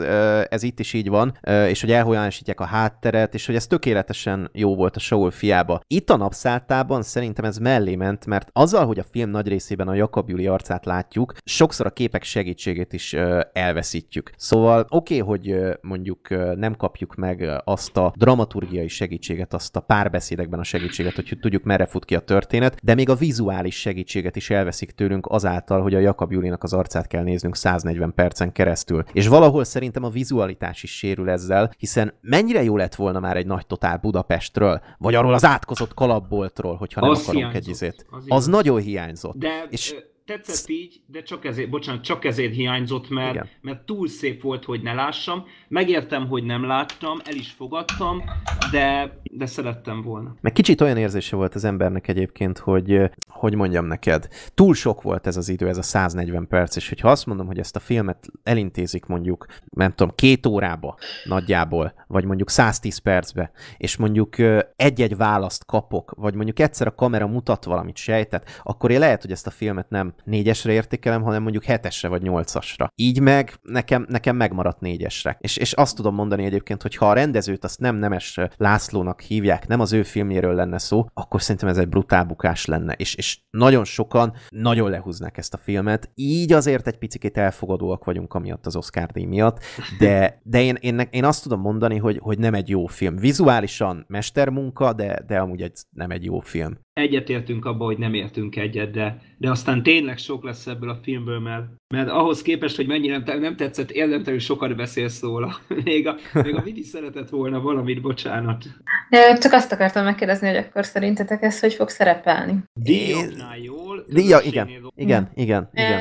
Speaker 1: ez itt is így van, és hogy elhojánosítják a hátteret, és hogy ez tökéletesen jó volt a Saul fiába. Itt a napszáltában szerintem ez mellé ment, mert azzal, hogy a film nagy részében a Jakab Júli arcát látjuk, sokszor a képek segítségét is elveszítjük. Szóval oké, okay, hogy mondjuk nem kapjuk meg azt a dramaturgiai segítséget, azt a párbeszédekben a segítséget, hogy tudjuk merre fut ki a történet, de még a vizuális segítséget is elveszik tőlünk azáltal, hogy a Jakab Julinak az arcát kell néznünk 140 percen keresztül. És valahol szerintem a vizualitás is sérül ezzel, hiszen mennyire jó lett volna már egy nagy totál Budapestről, vagy arról az átkozott kalapboltról, hogyha nem az akarunk egy izét. Az, az nagyon hiányzott. De, és
Speaker 3: tetszett így, de csak ezért, bocsánat, csak ezért hiányzott, mert, Igen. mert túl szép volt, hogy ne lássam. Megértem, hogy nem láttam, el is fogadtam, de, de szerettem volna.
Speaker 1: Meg kicsit olyan érzése volt az embernek egyébként, hogy hogy mondjam neked, túl sok volt ez az idő, ez a 140 perc, és hogyha azt mondom, hogy ezt a filmet elintézik mondjuk, nem tudom, két órába nagyjából, vagy mondjuk 110 percbe, és mondjuk egy-egy választ kapok, vagy mondjuk egyszer a kamera mutat valamit sejtet, akkor én lehet, hogy ezt a filmet nem négyesre értékelem, hanem mondjuk hetesre vagy nyolcasra. Így meg nekem, nekem megmaradt négyesre. És, és azt tudom mondani egyébként, hogy ha a rendezőt azt nem Nemes Lászlónak hívják, nem az ő filmjéről lenne szó, akkor szerintem ez egy brutál bukás lenne. És, és nagyon sokan nagyon lehúznák ezt a filmet. Így azért egy picit elfogadóak vagyunk amiatt az Oscar díj miatt, de, de én, én, én azt tudom mondani, hogy, hogy nem egy jó film. Vizuálisan mestermunka, de, de amúgy egy, nem egy jó film.
Speaker 3: Egyetértünk abba, hogy nem értünk egyet, de, de aztán tényleg sok lesz ebből a filmből, mert, mert ahhoz képest, hogy mennyire nem, nem tetszett, érdemtelenül sokat beszélsz róla. <laughs> Még a, még a Vidi szeretett volna valamit,
Speaker 1: bocsánat.
Speaker 5: De csak azt akartam megkérdezni, hogy akkor szerintetek ez hogy fog szerepelni? Díjoknál
Speaker 1: jól. Díja, igen, igen, igen, igen.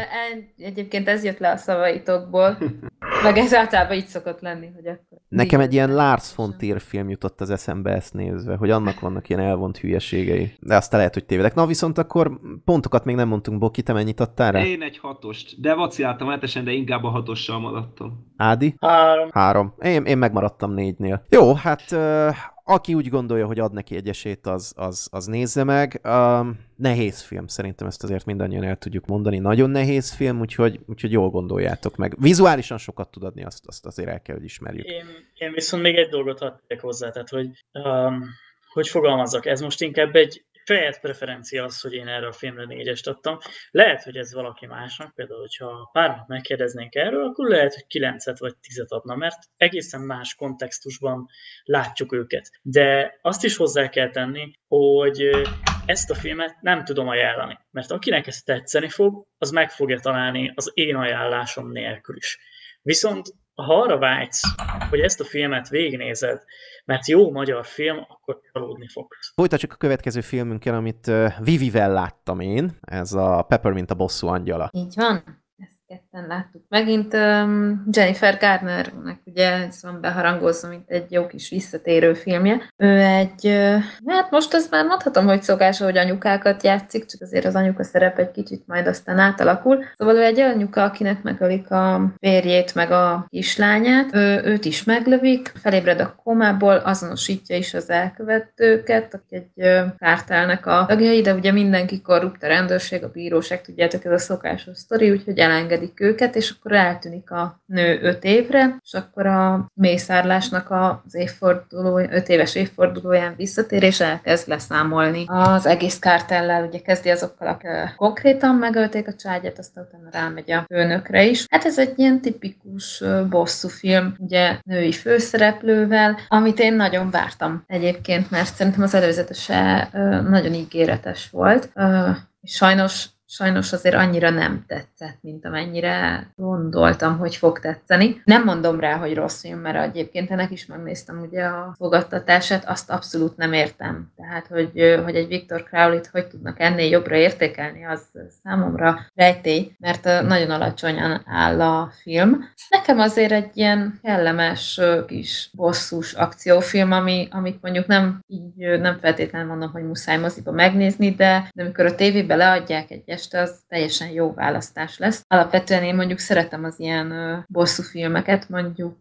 Speaker 5: Egyébként ez jött le a szavaitokból. <laughs> Meg ez általában így szokott lenni, hogy akkor... Nekem
Speaker 1: egy ilyen Lars von Trier film jutott az eszembe ezt nézve, hogy annak vannak ilyen elvont hülyeségei. De azt lehet, hogy tévedek. Na viszont akkor pontokat még nem mondtunk, Boki, te mennyit adtál rá? Én
Speaker 3: egy hatost, de vaciáltam átesen, de inkább a hatossal maradtam.
Speaker 1: Ádi? Három. Három. Én, én megmaradtam négynél. Jó, hát aki úgy gondolja, hogy ad neki egy esélyt, az, az, az nézze meg. Um, nehéz film, szerintem ezt azért mindannyian el tudjuk mondani. Nagyon nehéz film, úgyhogy, úgyhogy jól gondoljátok meg. Vizuálisan sokat tud adni, azt, azt azért el kell, hogy ismerjük.
Speaker 2: Én, én viszont még egy dolgot hadd hozzá, tehát hogy um, hogy fogalmazzak, ez most inkább egy saját preferencia az, hogy én erre a filmre négyest adtam. Lehet, hogy ez valaki másnak, például, hogyha pármat megkérdeznénk erről, akkor lehet, hogy kilencet vagy tizet adna, mert egészen más kontextusban látjuk őket. De azt is hozzá kell tenni, hogy ezt a filmet nem tudom ajánlani, mert akinek ez tetszeni fog, az meg fogja találni az én ajánlásom nélkül is. Viszont ha arra vágysz, hogy ezt a filmet végignézed, mert jó magyar film, akkor csalódni fogsz.
Speaker 1: Folytatjuk a következő filmünkkel, amit Vivivel láttam én, ez a Peppermint a bosszú angyala.
Speaker 5: Így van, ezt héten láttuk megint. Um, Jennifer Garnernek ugye ez van szóval beharangozva, mint egy jó kis visszatérő filmje. Ő egy, uh, hát most ezt már mondhatom, hogy szokása, hogy anyukákat játszik, csak azért az anyuka szerep egy kicsit majd aztán átalakul. Szóval ő egy anyuka, akinek megölik a férjét, meg a kislányát, ő, őt is meglövik, felébred a komából, azonosítja is az elkövetőket, aki egy uh, kártelnek a tagjai, de ugye mindenki korrupt a rendőrség, a bíróság, tudjátok, ez a szokásos sztori, úgyhogy elengedik őket, és akkor eltűnik a nő öt évre, és akkor a mészárlásnak az évforduló, öt éves évfordulóján visszatér, és elkezd leszámolni az egész kártellel, ugye kezdi azokkal, akik konkrétan megölték a cságyat, aztán utána rámegy a főnökre is. Hát ez egy ilyen tipikus bosszú film, ugye női főszereplővel, amit én nagyon vártam egyébként, mert szerintem az előzetese nagyon ígéretes volt. Sajnos sajnos azért annyira nem tetszett, mint amennyire gondoltam, hogy fog tetszeni. Nem mondom rá, hogy rossz film, mert egyébként ennek is megnéztem ugye a fogadtatását, azt abszolút nem értem. Tehát, hogy, hogy egy Viktor Crowley-t hogy tudnak ennél jobbra értékelni, az számomra rejtély, mert nagyon alacsonyan áll a film. Nekem azért egy ilyen kellemes kis bosszus akciófilm, ami, amit mondjuk nem így nem feltétlenül mondom, hogy muszáj moziba megnézni, de, de amikor a tévébe leadják egy képest az teljesen jó választás lesz. Alapvetően én mondjuk szeretem az ilyen bosszú filmeket, mondjuk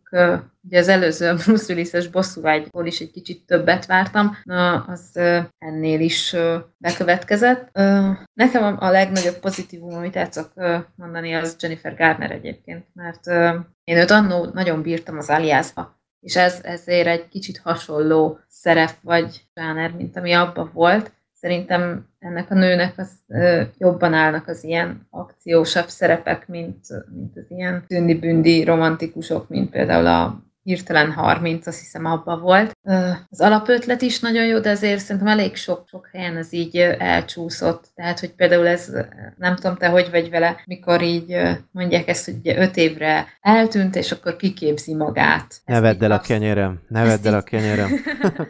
Speaker 5: ugye az előző <laughs> Bruce Willis-es vágyból is egy kicsit többet vártam, na az ennél is bekövetkezett. Nekem a legnagyobb pozitívum, amit el mondani, az Jennifer Garner egyébként, mert én őt annó nagyon bírtam az aliázba, és ez ezért egy kicsit hasonló szerep vagy zsáner, mint ami abba volt, szerintem ennek a nőnek az, ö, jobban állnak az ilyen akciósabb szerepek, mint, mint az ilyen tündi-bündi romantikusok, mint például a hirtelen 30, azt hiszem abba volt. Az alapötlet is nagyon jó, de azért szerintem elég sok-sok helyen ez így elcsúszott. Tehát, hogy például ez, nem tudom te, hogy vagy vele, mikor így mondják ezt, hogy ugye 5 évre eltűnt, és akkor kiképzi magát.
Speaker 1: Ne vedd el a kenyerem, ne vedd el a kenyerem.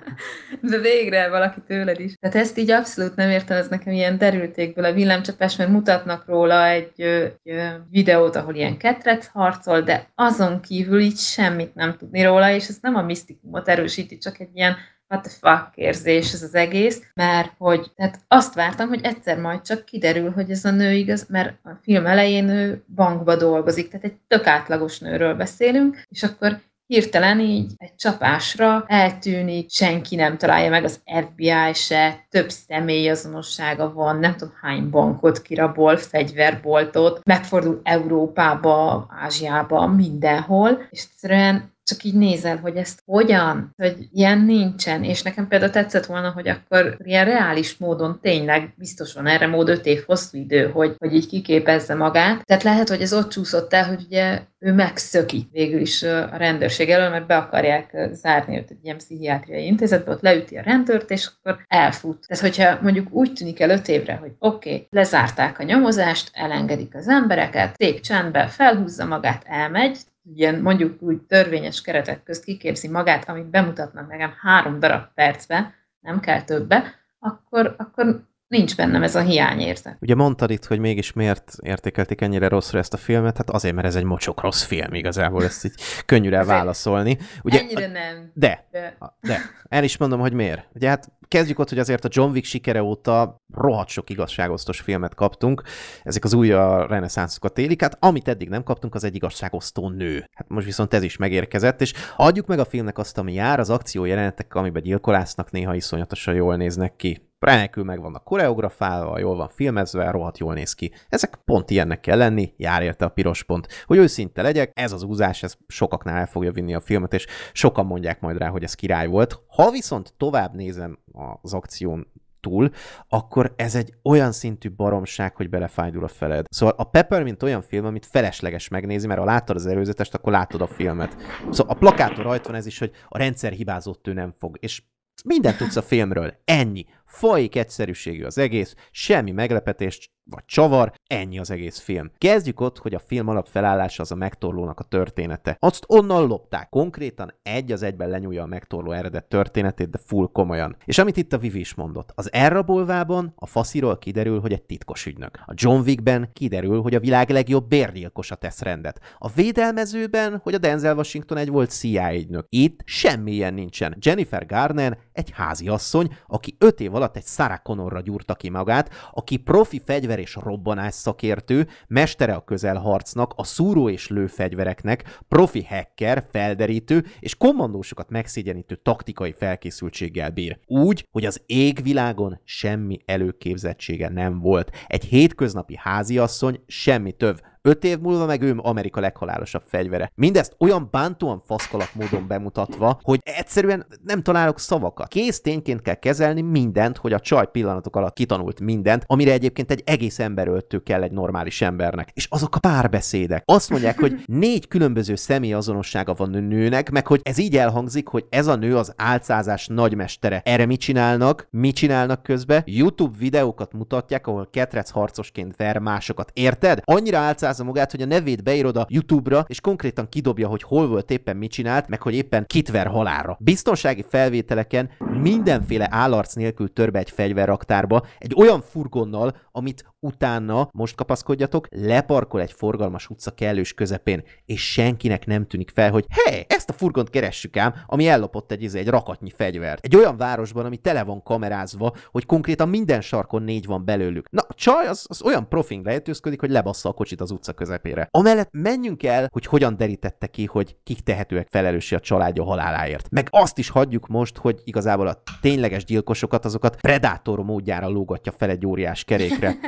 Speaker 5: <laughs> de végre valaki tőled is. Tehát ezt így abszolút nem értem, ez nekem ilyen derültékből a villámcsapás, mert mutatnak róla egy, egy videót, ahol ilyen ketrec harcol, de azon kívül így semmit nem tudni róla, és ez nem a misztikumot erősíti, csak egy ilyen what the fuck érzés ez az egész, mert hogy tehát azt vártam, hogy egyszer majd csak kiderül, hogy ez a nő igaz, mert a film elején ő bankba dolgozik, tehát egy tök átlagos nőről beszélünk, és akkor hirtelen így egy csapásra eltűnik, senki nem találja meg, az FBI se, több személy azonossága van, nem tudom hány bankot kirabol, fegyverboltot, megfordul Európába, Ázsiába, mindenhol, és egyszerűen csak így nézel, hogy ezt hogyan, hogy ilyen nincsen, és nekem például tetszett volna, hogy akkor ilyen reális módon tényleg biztos van erre mód öt év hosszú idő, hogy, hogy így kiképezze magát. Tehát lehet, hogy ez ott csúszott el, hogy ugye ő megszöki végül is a rendőrség elől, mert be akarják zárni őt egy ilyen pszichiátriai intézetbe, ott leüti a rendőrt, és akkor elfut. Tehát, hogyha mondjuk úgy tűnik el öt évre, hogy oké, okay, lezárták a nyomozást, elengedik az embereket, szép csendben felhúzza magát, elmegy, ilyen mondjuk úgy törvényes keretek közt kiképzi magát, amit bemutatnak nekem három darab percbe, nem kell többe, akkor, akkor nincs bennem ez a hiányérzet.
Speaker 1: Ugye mondtad itt, hogy mégis miért értékelték ennyire rosszul ezt a filmet, hát azért, mert ez egy mocsok rossz film igazából, ezt így könnyű válaszolni. Ugye, ennyire nem. De, de, de, el is mondom, hogy miért. Ugye hát kezdjük ott, hogy azért a John Wick sikere óta rohadt sok igazságosztos filmet kaptunk, ezek az új a reneszánszokat élik, hát amit eddig nem kaptunk, az egy igazságosztó nő. Hát most viszont ez is megérkezett, és adjuk meg a filmnek azt, ami jár, az akció jelenetek, amiben gyilkolásznak néha iszonyatosan jól néznek ki remekül meg vannak koreografálva, jól van filmezve, rohadt jól néz ki. Ezek pont ilyennek kell lenni, jár érte a piros pont. Hogy őszinte legyek, ez az úzás, ez sokaknál el fogja vinni a filmet, és sokan mondják majd rá, hogy ez király volt. Ha viszont tovább nézem az akción túl, akkor ez egy olyan szintű baromság, hogy belefájdul a feled. Szóval a Pepper, mint olyan film, amit felesleges megnézni, mert ha láttad az előzetest, akkor látod a filmet. Szóval a plakáton rajta van ez is, hogy a rendszer hibázott ő nem fog, és minden tudsz a filmről. Ennyi. Fajék egyszerűségű az egész, semmi meglepetés vagy csavar, ennyi az egész film. Kezdjük ott, hogy a film alapfelállása az a megtorlónak a története. Azt onnan lopták, konkrétan egy az egyben lenyúlja a megtorló eredet történetét, de full komolyan. És amit itt a Vivi is mondott, az elrabolvában a fasziról kiderül, hogy egy titkos ügynök. A John Wickben kiderül, hogy a világ legjobb bérgyilkosa tesz rendet. A védelmezőben, hogy a Denzel Washington egy volt CIA ügynök. Itt semmilyen nincsen. Jennifer Garner egy háziasszony, aki öt év alatt egy Sarah Connorra gyúrta ki magát, aki profi fegyver és robbanás szakértő, mestere a közelharcnak, a szúró és fegyvereknek, profi hacker, felderítő és kommandósokat megszégyenítő taktikai felkészültséggel bír. Úgy, hogy az égvilágon semmi előképzettsége nem volt. Egy hétköznapi háziasszony semmi több, Öt év múlva meg ő Amerika leghalálosabb fegyvere. Mindezt olyan bántóan faszkalap módon bemutatva, hogy egyszerűen nem találok szavakat. Kész tényként kell kezelni mindent, hogy a csaj pillanatok alatt kitanult mindent, amire egyébként egy egész ember öltő kell egy normális embernek. És azok a párbeszédek. Azt mondják, hogy négy különböző azonossága van nőnek, meg hogy ez így elhangzik, hogy ez a nő az álcázás nagymestere. Erre mit csinálnak? Mit csinálnak közben? YouTube videókat mutatják, ahol ketrec harcosként ver másokat. Érted? Annyira álcázás megalázza magát, hogy a nevét beírod a YouTube-ra, és konkrétan kidobja, hogy hol volt éppen mit csinált, meg hogy éppen kitver halára. Biztonsági felvételeken mindenféle állarc nélkül törbe egy fegyverraktárba, egy olyan furgonnal, amit utána, most kapaszkodjatok, leparkol egy forgalmas utca kellős közepén, és senkinek nem tűnik fel, hogy hé, ezt a furgont keressük ám, ami ellopott egy, izé, egy rakatnyi fegyvert. Egy olyan városban, ami tele van kamerázva, hogy konkrétan minden sarkon négy van belőlük. Na, a csaj az, az olyan profing lehetőzködik, hogy lebassza a kocsit az utca közepére. Amellett menjünk el, hogy hogyan derítette ki, hogy kik tehetőek felelőssé a családja haláláért. Meg azt is hagyjuk most, hogy igazából a tényleges gyilkosokat, azokat predátor módjára lógatja fel egy óriás kerékre. <laughs>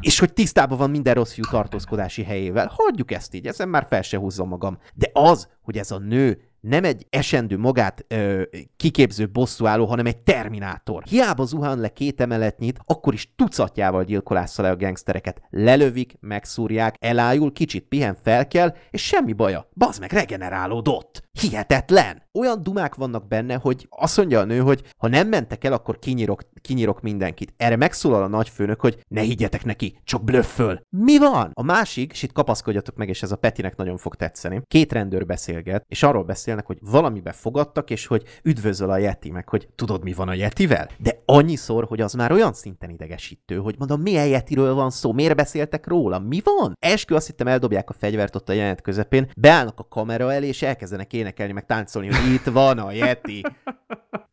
Speaker 1: és hogy tisztában van minden rossz fiú tartózkodási helyével. Hagyjuk ezt így, ezen már fel se húzzam magam. De az, hogy ez a nő nem egy esendő magát ö, kiképző bosszúálló, hanem egy terminátor. Hiába zuhan le két emeletnyit, akkor is tucatjával gyilkolásza le a gangstereket. Lelövik, megszúrják, elájul, kicsit pihen, felkel, és semmi baja. Bazd meg, regenerálódott! Hihetetlen! Olyan dumák vannak benne, hogy azt mondja a nő, hogy ha nem mentek el, akkor kinyírok, kinyírok mindenkit. Erre megszólal a nagyfőnök, hogy ne higgyetek neki, csak blöfföl. Mi van? A másik, és itt kapaszkodjatok meg, és ez a Petinek nagyon fog tetszeni. Két rendőr beszélget, és arról beszél, beszélnek, hogy valamibe fogadtak, és hogy üdvözöl a Yeti, meg hogy tudod, mi van a Yetivel? De annyiszor, hogy az már olyan szinten idegesítő, hogy mondom, milyen Yetiről van szó, miért beszéltek róla, mi van? Eskü azt hittem eldobják a fegyvert ott a jelenet közepén, beállnak a kamera elé, és elkezdenek énekelni, meg táncolni, hogy itt van a Yeti.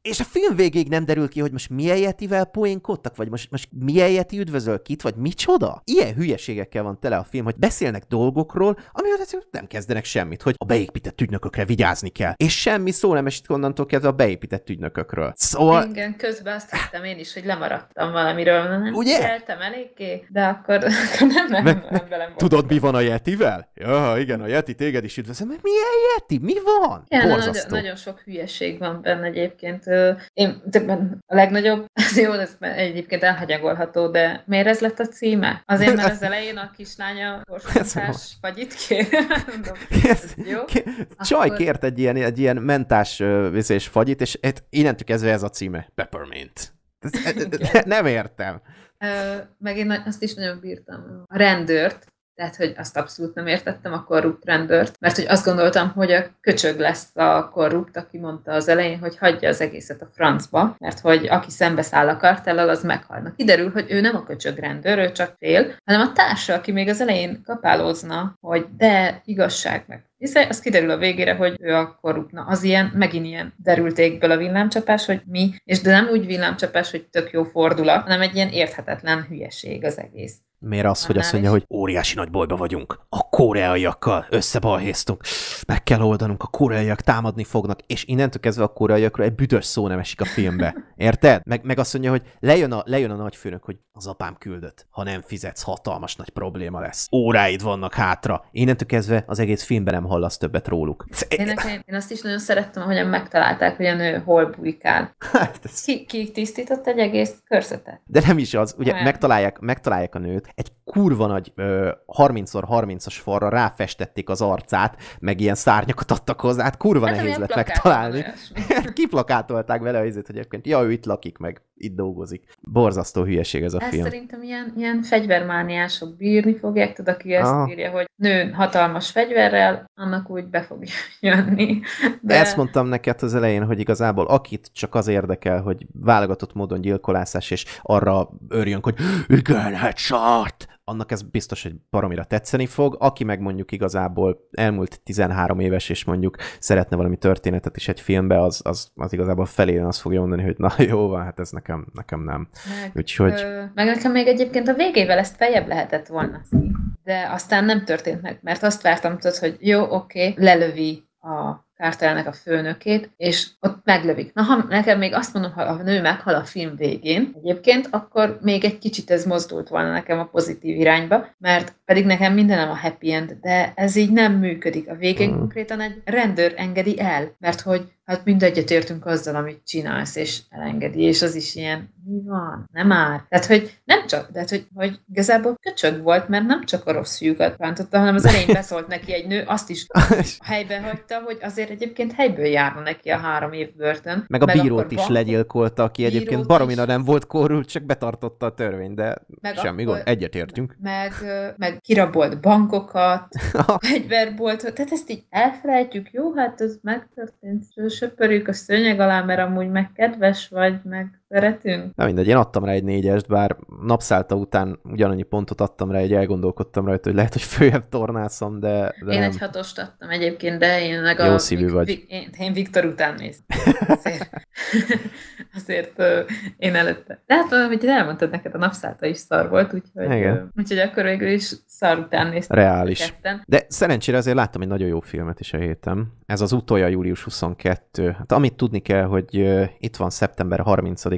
Speaker 1: És a film végéig nem derül ki, hogy most milyen Yetivel poénkodtak, vagy most, most milyen Yeti üdvözöl kit, vagy micsoda? Ilyen hülyeségekkel van tele a film, hogy beszélnek dolgokról, amiről nem kezdenek semmit, hogy a beépített ügynökökre vigyázni kell. És semmi szó nem esik onnantól kezdve a beépített ügynökökről. Szóval...
Speaker 5: Igen, közben azt hittem én is, hogy lemaradtam valamiről, nem Ugye? figyeltem eléggé, de akkor, <laughs> nem, nem,
Speaker 1: nem, nem velem Tudod, mi van a Yetivel? Ja, igen, a Yeti téged is üdvözöl, mert
Speaker 5: milyen Yeti? Mi van? Igen, nagyon, nagyon sok hülyeség van benne egyébként én a legnagyobb, <laughs> az jó, ez egyébként elhagyagolható, de miért ez lett a címe? Azért, mert az <laughs> elején a kislánya <laughs> borsókás fagyit kér. Mondom, ez jó. Csaj Akkor... kért
Speaker 1: egy ilyen, egy ilyen mentás és fagyit, és innentől kezdve ez a címe, Peppermint. Nem értem.
Speaker 5: Meg én azt is nagyon bírtam. A rendőrt, tehát hogy azt abszolút nem értettem a korrupt rendőrt, mert hogy azt gondoltam, hogy a köcsög lesz a korrupt, aki mondta az elején, hogy hagyja az egészet a francba, mert hogy aki szembeszáll a kartellal, az meghalna. Kiderül, hogy ő nem a köcsög rendőr, ő csak fél, hanem a társa, aki még az elején kapálózna, hogy de igazság meg hiszen az kiderül a végére, hogy ő a korrupna. az ilyen, megint ilyen derültékből a villámcsapás, hogy mi, és de nem úgy villámcsapás, hogy tök jó fordulat, hanem egy ilyen érthetetlen hülyeség az egész.
Speaker 1: Miért az, hogy azt mondja, hogy óriási nagy bolyba vagyunk, a koreaiakkal összebalhéztunk, meg kell oldanunk, a koreaiak támadni fognak, és innentől kezdve a koreaiakról egy büdös szó nem esik a filmbe. <laughs> Érted? Meg, meg azt mondja, hogy lejön a, lejön a nagyfőnök, hogy az apám küldött, ha nem fizetsz, hatalmas nagy probléma lesz. Óráid vannak hátra. Innentől kezdve az egész filmben nem hallasz többet róluk.
Speaker 5: Én, én, én azt is nagyon szerettem, ahogyan megtalálták, hogy a nő hol bujkál. Hát ez... ki, ki tisztított egy egész körzetet.
Speaker 1: De nem is az, ugye megtalálják, megtalálják a nőt, egy kurva nagy ö, 30x30-as falra ráfestették az arcát, meg ilyen szárnyakat adtak hozzá, hát kurva hát nehéz lett megtalálni. <laughs> Kiplakátolták vele az hogy egyébként, ja, ő itt lakik meg itt dolgozik. Borzasztó hülyeség ez a ez film. szerintem
Speaker 5: ilyen, ilyen fegyvermániások bírni fogják, tudod, aki ezt Aha. írja, hogy nő hatalmas fegyverrel, annak úgy be fog <laughs> jönni.
Speaker 1: De... Ezt mondtam neked az elején, hogy igazából akit csak az érdekel, hogy válogatott módon gyilkolászás, és arra örjön, hogy igen, headshot, annak ez biztos, hogy baromira tetszeni fog. Aki meg mondjuk igazából elmúlt 13 éves, és mondjuk szeretne valami történetet is egy filmbe, az, az, az igazából felére azt fogja mondani, hogy na <laughs> jó, van, hát ez nekem, nekem nem. Meg, hát, Úgyhogy...
Speaker 5: ö, meg nekem még egyébként a végével ezt feljebb lehetett volna. De aztán nem történt meg, mert azt vártam, tudod, hogy jó, oké, okay, lelövi a kártelnek a főnökét, és ott meglövik. Na, ha nekem még azt mondom, ha a nő meghal a film végén egyébként, akkor még egy kicsit ez mozdult volna nekem a pozitív irányba, mert pedig nekem mindenem a happy end, de ez így nem működik. A végén hmm. konkrétan egy rendőr engedi el, mert hogy hát mindegyet értünk azzal, amit csinálsz, és elengedi, és az is ilyen, mi van, nem már. Tehát, hogy nem csak, de hát, hogy, hogy igazából köcsög volt, mert nem csak a rossz fiúkat bántotta, hanem az elején beszólt neki egy nő, azt is <laughs> a helybe hagyta, hogy azért egyébként helyből járna neki a három év börtön. Meg a bírót is van,
Speaker 1: legyilkolta, aki egyébként baromira nem volt korult, csak betartotta a törvényt, de meg semmi akkor, gond,
Speaker 5: egyetértünk. Meg, meg kirabolt bankokat, <laughs> fegyverboltot, tehát ezt így elfelejtjük, jó, hát ez megtörtént, és söpörjük a szőnyeg alá, mert amúgy meg kedves vagy, meg Szeretünk.
Speaker 1: Na mindegy, én adtam rá egy négyest, bár napszálta után ugyanannyi pontot adtam rá, egy elgondolkodtam rajta, hogy lehet, hogy főjebb tornászom, de, de Én nem. egy
Speaker 5: hatost adtam egyébként, de én meg Jó a... szívű vagy. Vi, én, én Viktor után néztem. <laughs> Azért, <laughs> azért én előtte. De hát, hogy elmondtad neked, a napszálta is szar volt, úgyhogy, Igen. úgyhogy akkor végül is szar után néztem. Reális.
Speaker 1: De szerencsére azért láttam egy nagyon jó filmet is a héten. Ez az utolja július 22. Hát amit tudni kell, hogy itt van szeptember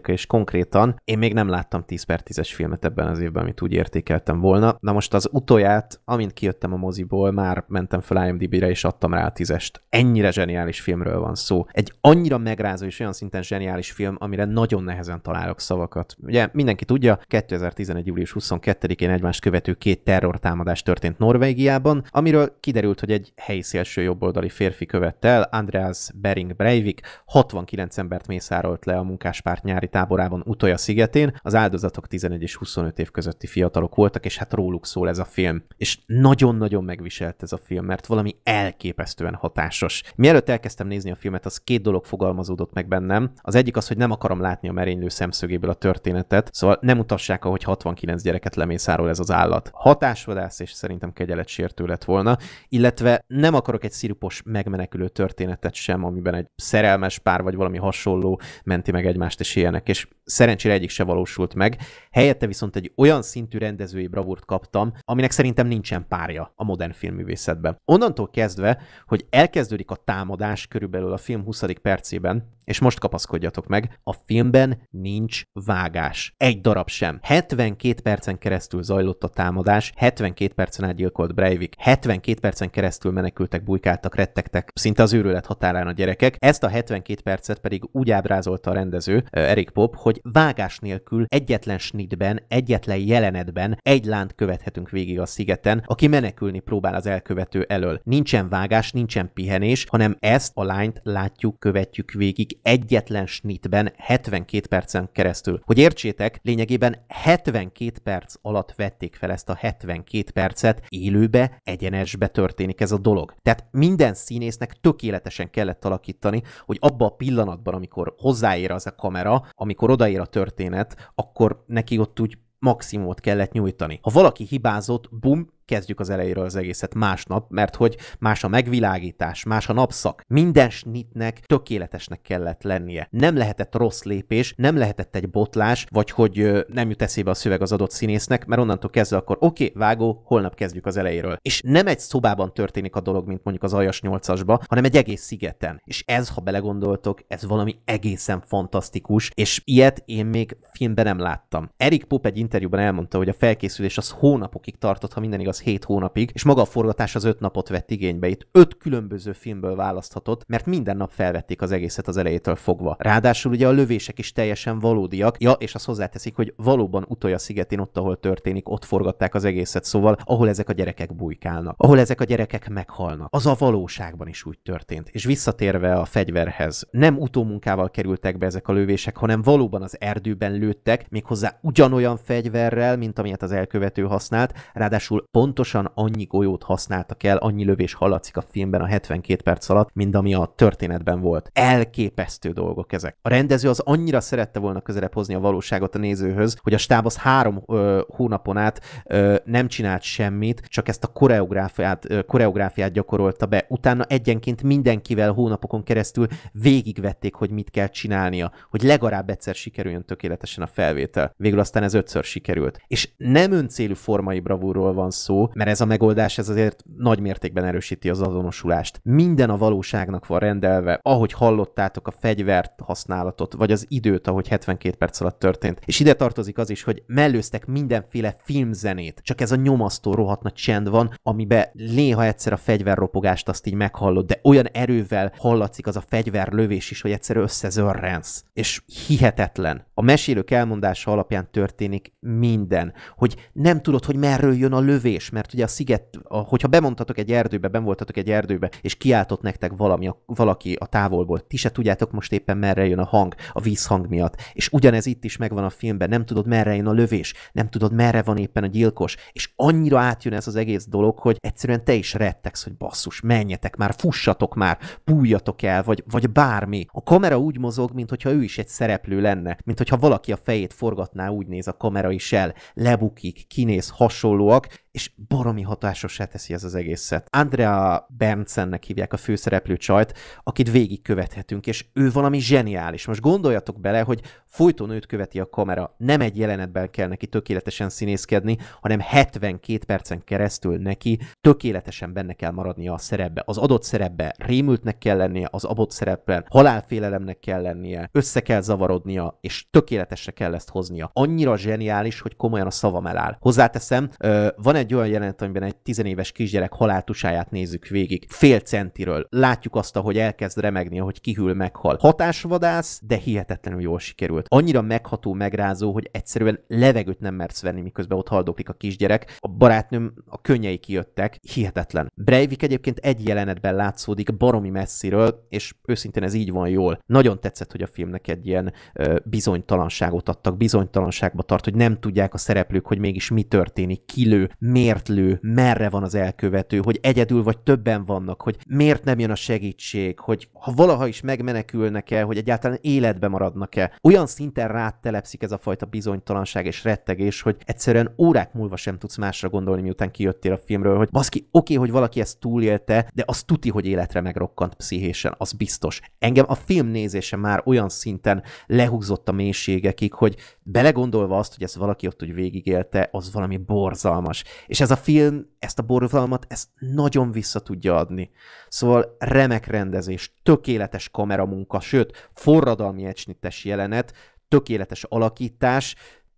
Speaker 1: játéka, és konkrétan én még nem láttam 10 per 10-es filmet ebben az évben, amit úgy értékeltem volna. Na most az utolját, amint kijöttem a moziból, már mentem fel IMDb-re, és adtam rá a tízest. Ennyire zseniális filmről van szó. Egy annyira megrázó és olyan szinten zseniális film, amire nagyon nehezen találok szavakat. Ugye mindenki tudja, 2011. július 22-én egymást követő két terrortámadás történt Norvégiában, amiről kiderült, hogy egy helyi szélső jobboldali férfi követte el, Andreas Bering Breivik 69 embert mészárolt le a munkáspárt nyári táborában Utoya szigetén, az áldozatok 11 és 25 év közötti fiatalok voltak, és hát róluk szól ez a film. És nagyon-nagyon megviselt ez a film, mert valami elképesztően hatásos. Mielőtt elkezdtem nézni a filmet, az két dolog fogalmazódott meg bennem. Az egyik az, hogy nem akarom látni a merénylő szemszögéből a történetet, szóval nem utassák, ahogy 69 gyereket lemészárol ez az állat. Hatásvadász és szerintem kegyelet sértő lett volna, illetve nem akarok egy szirupos megmenekülő történetet sem, amiben egy szerelmes pár vagy valami hasonló menti meg egymást és ilyenek csinálják, és szerencsére egyik se valósult meg. Helyette viszont egy olyan szintű rendezői bravúrt kaptam, aminek szerintem nincsen párja a modern filmművészetben. Onnantól kezdve, hogy elkezdődik a támadás körülbelül a film 20. percében, és most kapaszkodjatok meg, a filmben nincs vágás. Egy darab sem. 72 percen keresztül zajlott a támadás, 72 percen át Breivik, 72 percen keresztül menekültek, bujkáltak, rettegtek, szinte az őrület határán a gyerekek. Ezt a 72 percet pedig úgy ábrázolta a rendező, eh, Eric Pop, hogy vágás nélkül egyetlen snitben, egyetlen jelenetben egy lánt követhetünk végig a szigeten, aki menekülni próbál az elkövető elől. Nincsen vágás, nincsen pihenés, hanem ezt a lányt látjuk, követjük végig egyetlen snitben 72 percen keresztül. Hogy értsétek, lényegében 72 perc alatt vették fel ezt a 72 percet, élőbe, egyenesbe történik ez a dolog. Tehát minden színésznek tökéletesen kellett alakítani, hogy abba a pillanatban, amikor hozzáér az a kamera, amikor odaér a történet, akkor neki ott úgy maximumot kellett nyújtani. Ha valaki hibázott, bum, kezdjük az elejéről az egészet másnap, mert hogy más a megvilágítás, más a napszak. Minden snitnek tökéletesnek kellett lennie. Nem lehetett rossz lépés, nem lehetett egy botlás, vagy hogy nem jut eszébe a szöveg az adott színésznek, mert onnantól kezdve akkor oké, okay, vágó, holnap kezdjük az elejéről. És nem egy szobában történik a dolog, mint mondjuk az Ajas 8-asba, hanem egy egész szigeten. És ez, ha belegondoltok, ez valami egészen fantasztikus, és ilyet én még filmben nem láttam. Erik Pop egy interjúban elmondta, hogy a felkészülés az hónapokig tartott, ha minden igaz az 7 hónapig, és maga a forgatás az 5 napot vett igénybe. Itt 5 különböző filmből választhatott, mert minden nap felvették az egészet az elejétől fogva. Ráadásul ugye a lövések is teljesen valódiak, ja, és azt hozzáteszik, hogy valóban utolja szigetén, ott, ahol történik, ott forgatták az egészet, szóval ahol ezek a gyerekek bujkálnak, ahol ezek a gyerekek meghalnak. Az a valóságban is úgy történt. És visszatérve a fegyverhez, nem utómunkával kerültek be ezek a lövések, hanem valóban az erdőben lőttek, méghozzá ugyanolyan fegyverrel, mint amilyet az elkövető használt, ráadásul pont pontosan annyi golyót használtak el, annyi lövés hallatszik a filmben a 72 perc alatt, mint ami a történetben volt. Elképesztő dolgok ezek. A rendező az annyira szerette volna közelebb hozni a valóságot a nézőhöz, hogy a stáb az három ö, hónapon át ö, nem csinált semmit, csak ezt a koreográfiát, ö, koreográfiát gyakorolta be. Utána egyenként mindenkivel hónapokon keresztül végigvették, hogy mit kell csinálnia, hogy legalább egyszer sikerüljön tökéletesen a felvétel. Végül aztán ez ötször sikerült. És nem öncélű formai bravúról van szó, szó, mert ez a megoldás ez azért nagy mértékben erősíti az azonosulást. Minden a valóságnak van rendelve, ahogy hallottátok a fegyvert használatot, vagy az időt, ahogy 72 perc alatt történt. És ide tartozik az is, hogy mellőztek mindenféle filmzenét, csak ez a nyomasztó rohadt nagy csend van, amibe néha egyszer a fegyverropogást azt így meghallod, de olyan erővel hallatszik az a lövés is, hogy egyszer összezörrensz. És hihetetlen. A mesélők elmondása alapján történik minden, hogy nem tudod, hogy merről jön a lövés, kérdés, mert ugye a sziget, a, hogyha bemontatok egy erdőbe, ben voltatok egy erdőbe, és kiáltott nektek valami, a, valaki a távolból, ti se tudjátok most éppen merre jön a hang, a vízhang miatt, és ugyanez itt is megvan a filmben, nem tudod merre jön a lövés, nem tudod merre van éppen a gyilkos, és annyira átjön ez az egész dolog, hogy egyszerűen te is rettegsz, hogy basszus, menjetek már, fussatok már, bújjatok el, vagy, vagy bármi. A kamera úgy mozog, mintha ő is egy szereplő lenne, mintha valaki a fejét forgatná, úgy néz a kamera is el, lebukik, kinéz hasonlóak, és baromi hatásosá teszi ez az egészet. Andrea Berntsennek hívják a főszereplő csajt, akit végig követhetünk, és ő valami zseniális. Most gondoljatok bele, hogy folyton őt követi a kamera. Nem egy jelenetben kell neki tökéletesen színészkedni, hanem 72 percen keresztül neki tökéletesen benne kell maradnia a szerepbe. Az adott szerepbe rémültnek kell lennie, az adott szerepben halálfélelemnek kell lennie, össze kell zavarodnia, és tökéletesre kell ezt hoznia. Annyira zseniális, hogy komolyan a szavam eláll. Hozzáteszem, van egy egy olyan jelenet, amiben egy tizenéves kisgyerek haláltusáját nézzük végig, fél centiről. Látjuk azt, hogy elkezd remegni, ahogy kihűl, meghal. Hatásvadász, de hihetetlenül jól sikerült. Annyira megható, megrázó, hogy egyszerűen levegőt nem mersz venni, miközben ott haldoklik a kisgyerek. A barátnőm a könnyei kijöttek, hihetetlen. Breivik egyébként egy jelenetben látszódik baromi messziről, és őszintén ez így van jól. Nagyon tetszett, hogy a filmnek egy ilyen ö, bizonytalanságot adtak, bizonytalanságba tart, hogy nem tudják a szereplők, hogy mégis mi történik, kilő, miért lő, merre van az elkövető, hogy egyedül vagy többen vannak, hogy miért nem jön a segítség, hogy ha valaha is megmenekülnek-e, hogy egyáltalán életbe maradnak-e. Olyan szinten rátelepszik ez a fajta bizonytalanság és rettegés, hogy egyszerűen órák múlva sem tudsz másra gondolni, miután kijöttél a filmről, hogy baszki, oké, okay, hogy valaki ezt túlélte, de az tuti, hogy életre megrokkant pszichésen, az biztos. Engem a film nézése már olyan szinten lehúzott a mélységekig, hogy belegondolva azt, hogy ezt valaki ott úgy végigélte, az valami borzalmas. És ez a film, ezt a borzalmat, ezt nagyon vissza tudja adni. Szóval remek rendezés, tökéletes kameramunka, sőt, forradalmi egysnittes jelenet, tökéletes alakítás,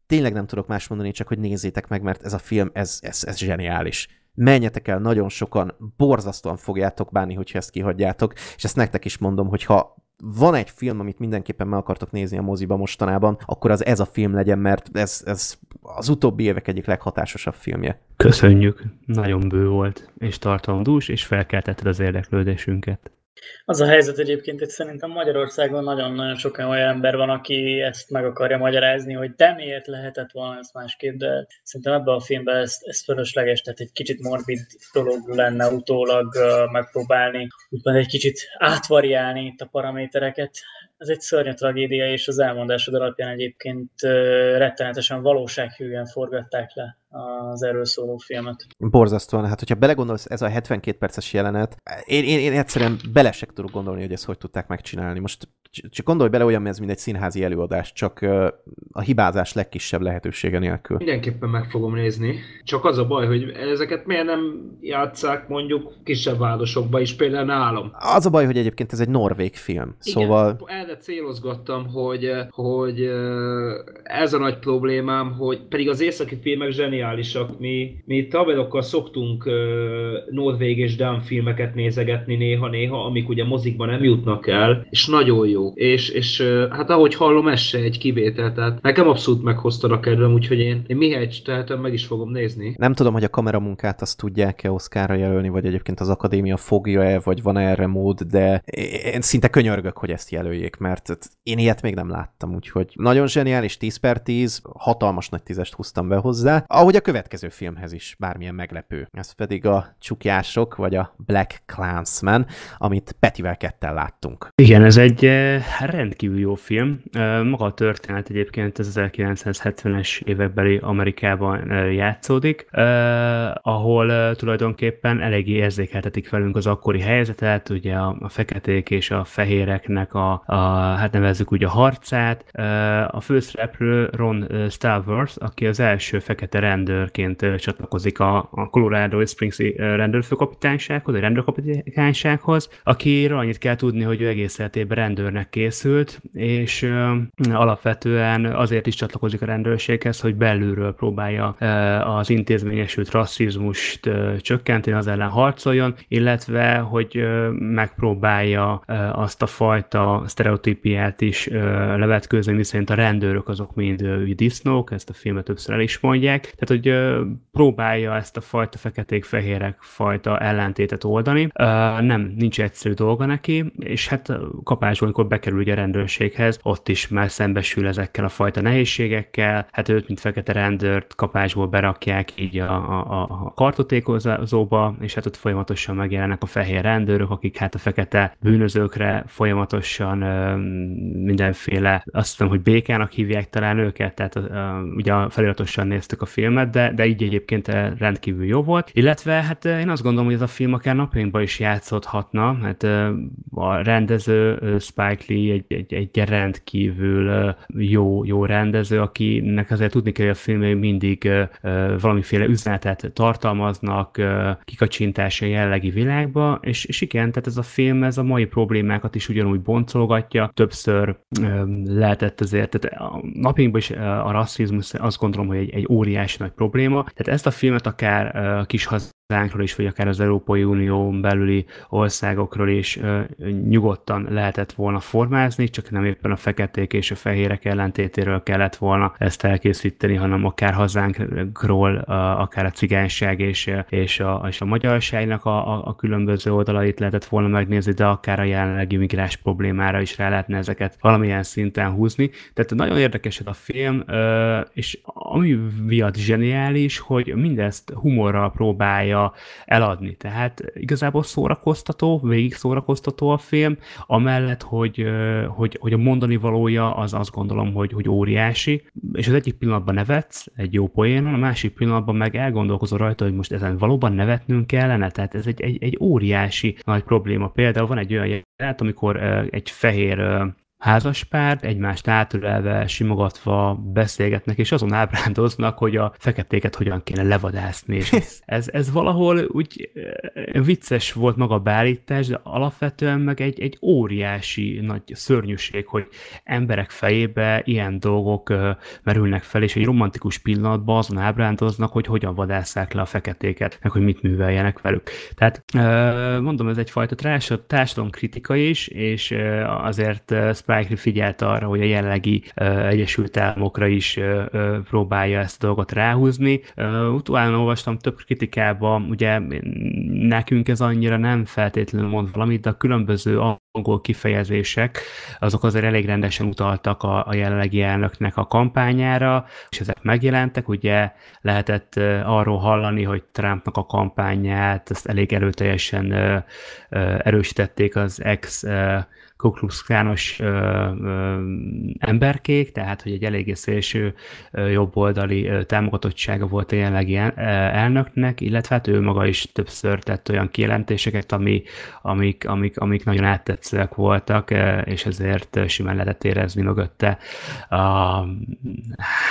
Speaker 1: tényleg nem tudok más mondani, csak hogy nézzétek meg, mert ez a film, ez, ez, ez zseniális. Menjetek el nagyon sokan, borzasztóan fogjátok bánni, hogyha ezt kihagyjátok, és ezt nektek is mondom, hogy ha van egy film, amit mindenképpen meg akartok nézni a moziba mostanában, akkor az ez a film legyen, mert ez, ez az utóbbi évek egyik
Speaker 4: leghatásosabb filmje. Köszönjük, nagyon bő volt, és dús, és felkeltetted az érdeklődésünket.
Speaker 2: Az a helyzet egyébként, hogy szerintem Magyarországon nagyon-nagyon sok olyan ember van, aki ezt meg akarja magyarázni, hogy de miért lehetett volna ez másképp, de szerintem ebben a filmben ez, ez fölösleges, tehát egy kicsit morbid dolog lenne utólag uh, megpróbálni, úgymond egy kicsit átvariálni itt a paramétereket. Ez egy szörnyű tragédia, és az elmondásod alapján egyébként uh, rettenetesen valósághűen forgatták le az erről szóló filmet.
Speaker 1: Borzasztóan, hát hogyha belegondolsz, ez a 72 perces jelenet, én, én, én egyszerűen bele se tudok gondolni, hogy ezt hogy tudták megcsinálni. Most csak gondolj bele olyan, ez mint egy színházi előadás, csak a hibázás legkisebb lehetősége nélkül.
Speaker 3: Mindenképpen meg fogom nézni. Csak az a baj, hogy ezeket miért nem játszák mondjuk kisebb városokba is, például nálam.
Speaker 1: Az a baj, hogy egyébként ez egy norvég film, Igen, szóval...
Speaker 3: erre célozgattam, hogy, hogy ez a nagy problémám, hogy pedig az északi filmek zseniális zseniálisak. Mi, mi tavalyokkal szoktunk uh, norvég és dán filmeket nézegetni néha-néha, amik ugye mozikban nem jutnak el, és nagyon jó. És, és uh, hát ahogy hallom, ez se egy kivétel, tehát nekem abszolút meghoztad a kedvem, úgyhogy én, én mihez tehetem, meg is fogom nézni.
Speaker 1: Nem tudom, hogy a kameramunkát azt tudják-e Oszkára jelölni, vagy egyébként az akadémia fogja-e, vagy van erre mód, de én szinte könyörgök, hogy ezt jelöljék, mert hát én ilyet még nem láttam, úgyhogy nagyon zseniális, 10 per 10, hatalmas nagy tízest húztam be hozzá ahogy a következő filmhez is bármilyen meglepő. Ez pedig a Csukjások, vagy a Black
Speaker 4: Clansman, amit Petivel ketten láttunk. Igen, ez egy eh, rendkívül jó film. Eh, maga a történet egyébként az 1970-es évekbeli Amerikában eh, játszódik, ahol tulajdonképpen eléggé érzékeltetik velünk az akkori helyzetet, ugye a feketék és a fehéreknek a, a hát nevezzük úgy a harcát. A főszereplő Ron Stalworth, aki az első fekete rendőrként csatlakozik a, a Colorado springs rendőrfőkapitánysághoz, vagy rendőrkapitánysághoz, akiről annyit kell tudni, hogy ő egész életében rendőrnek készült, és ö, alapvetően azért is csatlakozik a rendőrséghez, hogy belülről próbálja ö, az intézményesült rasszizmust ö, csökkenteni, az ellen harcoljon, illetve, hogy ö, megpróbálja ö, azt a fajta sztereotípiát is ö, levetkőzni, miszerint a rendőrök azok mind ö, disznók, ezt a filmet többször el is mondják, tehát hogy próbálja ezt a fajta feketék-fehérek fajta ellentétet oldani. Nem, nincs egyszerű dolga neki, és hát kapásból, amikor bekerül ugye a rendőrséghez, ott is már szembesül ezekkel a fajta nehézségekkel, hát őt, mint fekete rendőrt kapásból berakják így a, a, a kartotékozóba, és hát ott folyamatosan megjelennek a fehér rendőrök, akik hát a fekete bűnözőkre folyamatosan mindenféle, azt hiszem, hogy békának hívják talán őket, tehát ugye feliratosan néztük a film filmet, de, de így egyébként eh, rendkívül jó volt. Illetve hát eh, én azt gondolom, hogy ez a film akár napjainkban is játszódhatna, mert hát, eh, a rendező Spike Lee egy, egy, egy rendkívül jó, jó rendező, akinek azért tudni kell, hogy a filmei mindig valamiféle üzenetet tartalmaznak a jellegi világba, és, és igen, tehát ez a film ez a mai problémákat is ugyanúgy boncolgatja, többször lehetett azért, tehát a napjainkban is a rasszizmus azt gondolom, hogy egy, egy óriási nagy probléma. Tehát ezt a filmet akár uh, kis haz Ránkról is, vagy akár az Európai Unión belüli országokról is nyugodtan lehetett volna formázni, csak nem éppen a feketék és a fehérek ellentétéről kellett volna ezt elkészíteni, hanem akár hazánkról, akár a cigányság és, és, a, és a magyarságnak a, a, a különböző oldalait lehetett volna megnézni, de akár a jelenlegi migráns problémára is rá lehetne ezeket valamilyen szinten húzni. Tehát nagyon érdekes ez a film, és ami miatt zseniális, hogy mindezt humorral próbálja akarja eladni. Tehát igazából szórakoztató, végig szórakoztató a film, amellett, hogy, hogy, hogy a mondani valója az azt gondolom, hogy, hogy óriási, és az egyik pillanatban nevetsz egy jó poénon, a másik pillanatban meg elgondolkozol rajta, hogy most ezen valóban nevetnünk kellene, tehát ez egy, egy, egy óriási nagy probléma. Például van egy olyan jelenet, amikor egy fehér házaspárt, egymást átölelve, simogatva beszélgetnek, és azon ábrándoznak, hogy a feketéket hogyan kéne levadászni. És ez, <laughs> ez, ez valahol úgy eh, vicces volt maga a beállítás, de alapvetően meg egy, egy óriási nagy szörnyűség, hogy emberek fejébe ilyen dolgok eh, merülnek fel, és egy romantikus pillanatban azon ábrándoznak, hogy hogyan vadásszák le a feketéket, meg hogy mit műveljenek velük. Tehát eh, mondom, ez egyfajta kritika is, és azért Spár Spike figyelt arra, hogy a jelenlegi uh, Egyesült Államokra is uh, próbálja ezt a dolgot ráhúzni. Uh, utána olvastam több kritikában, ugye nekünk ez annyira nem feltétlenül mond valamit, de a különböző angol kifejezések, azok azért elég rendesen utaltak a, a jelenlegi elnöknek a kampányára, és ezek megjelentek, ugye lehetett arról hallani, hogy Trumpnak a kampányát, ezt elég erőteljesen erősítették az ex kukluxkános emberkék, tehát hogy egy eléggé szélső jobboldali támogatottsága volt a jelenlegi elnöknek, illetve hát ő maga is többször tett olyan kijelentéseket, ami, amik, amik, amik nagyon áttetszőek voltak, és ezért simán lehetett érezni mögötte. A,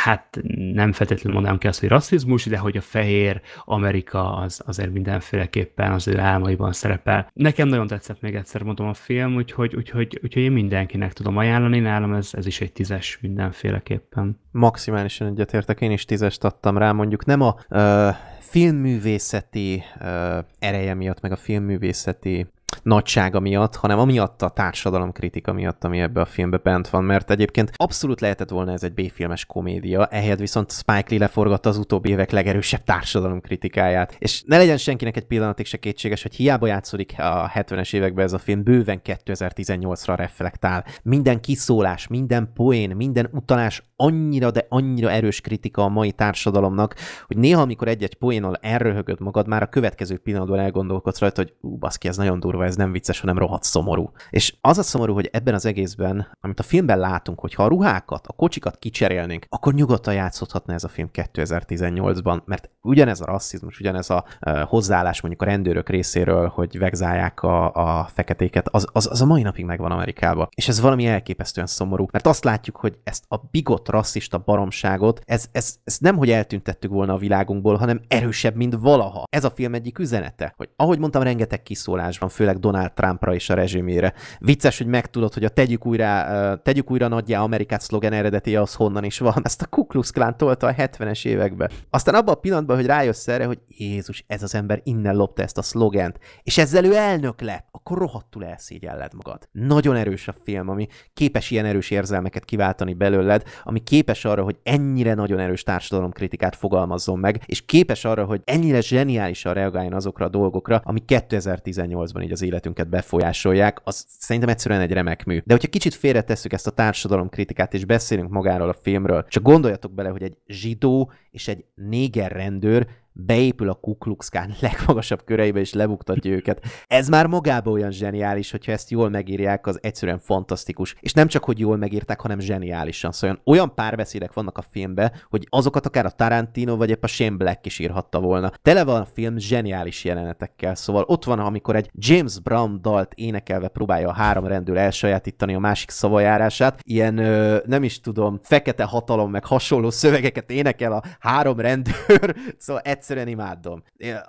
Speaker 4: hát nem feltétlenül mondanám ki azt, hogy rasszizmus, de hogy a fehér Amerika az azért mindenféleképpen az ő álmaiban szerepel. Nekem nagyon tetszett még egyszer mondom a film, úgyhogy, úgyhogy úgyhogy, úgyhogy én mindenkinek tudom ajánlani, nálam ez, ez is egy tízes mindenféleképpen.
Speaker 1: Maximálisan egyetértek, én is tízest adtam rá, mondjuk nem a ö, filmművészeti ö, ereje miatt, meg a filmművészeti nagysága miatt, hanem amiatt a társadalom kritika miatt, ami ebbe a filmbe bent van, mert egyébként abszolút lehetett volna ez egy B-filmes komédia, ehhez viszont Spike Lee leforgatta az utóbbi évek legerősebb társadalom kritikáját. És ne legyen senkinek egy pillanatig se kétséges, hogy hiába játszódik a 70-es években ez a film, bőven 2018-ra reflektál. Minden kiszólás, minden poén, minden utalás annyira, de annyira erős kritika a mai társadalomnak, hogy néha, amikor egy-egy poénnal elröhögöd magad, már a következő pillanatban elgondolkodsz rajta, hogy ú, baszki, ez nagyon durva, ez nem vicces, hanem rohadt szomorú. És az a szomorú, hogy ebben az egészben, amit a filmben látunk, hogy ha a ruhákat, a kocsikat kicserélnénk, akkor nyugodtan játszhatna ez a film 2018-ban, mert ugyanez a rasszizmus, ugyanez a uh, hozzáállás mondjuk a rendőrök részéről, hogy vegzálják a, a feketéket, az, az, az a mai napig megvan Amerikában. És ez valami elképesztően szomorú, mert azt látjuk, hogy ezt a bigot hozott rasszista baromságot, ez, ez, ez nem, hogy eltüntettük volna a világunkból, hanem erősebb, mint valaha. Ez a film egyik üzenete, hogy ahogy mondtam, rengeteg kiszólás van, főleg Donald Trumpra és a rezsimére. Vicces, hogy megtudod, hogy a tegyük újra, tegyük újra nagyjá Amerikát szlogen eredeti az honnan is van. Ezt a Ku Klux Klan tolta a 70-es években. Aztán abban a pillanatban, hogy rájössz erre, hogy Jézus, ez az ember innen lopta ezt a szlogent, és ezzel ő elnök lett, akkor rohadtul elszégyelled magad. Nagyon erős a film, ami képes ilyen erős érzelmeket kiváltani belőled, ami képes arra, hogy ennyire nagyon erős társadalomkritikát fogalmazzon meg, és képes arra, hogy ennyire zseniálisan reagáljon azokra a dolgokra, ami 2018-ban így az életünket befolyásolják, az szerintem egyszerűen egy remek mű. De hogyha kicsit félretesszük ezt a társadalomkritikát, és beszélünk magáról a filmről, csak gondoljatok bele, hogy egy zsidó és egy néger rendőr beépül a kukluxkán <laughs> legmagasabb köreibe, és lebuktatja őket. Ez már magában olyan zseniális, hogyha ezt jól megírják, az egyszerűen fantasztikus. És nem csak, hogy jól megírták, hanem zseniálisan. Szóval olyan párbeszédek vannak a filmben, hogy azokat akár a Tarantino vagy épp a Shane Black is írhatta volna. Tele van a film zseniális jelenetekkel, szóval ott van, amikor egy James Brown dalt énekelve próbálja a három rendőr elsajátítani a másik szavajárását, ilyen ö, nem is tudom, fekete hatalom, meg hasonló szövegeket énekel a három rendőr, <laughs> szóval egyszerűen imádom.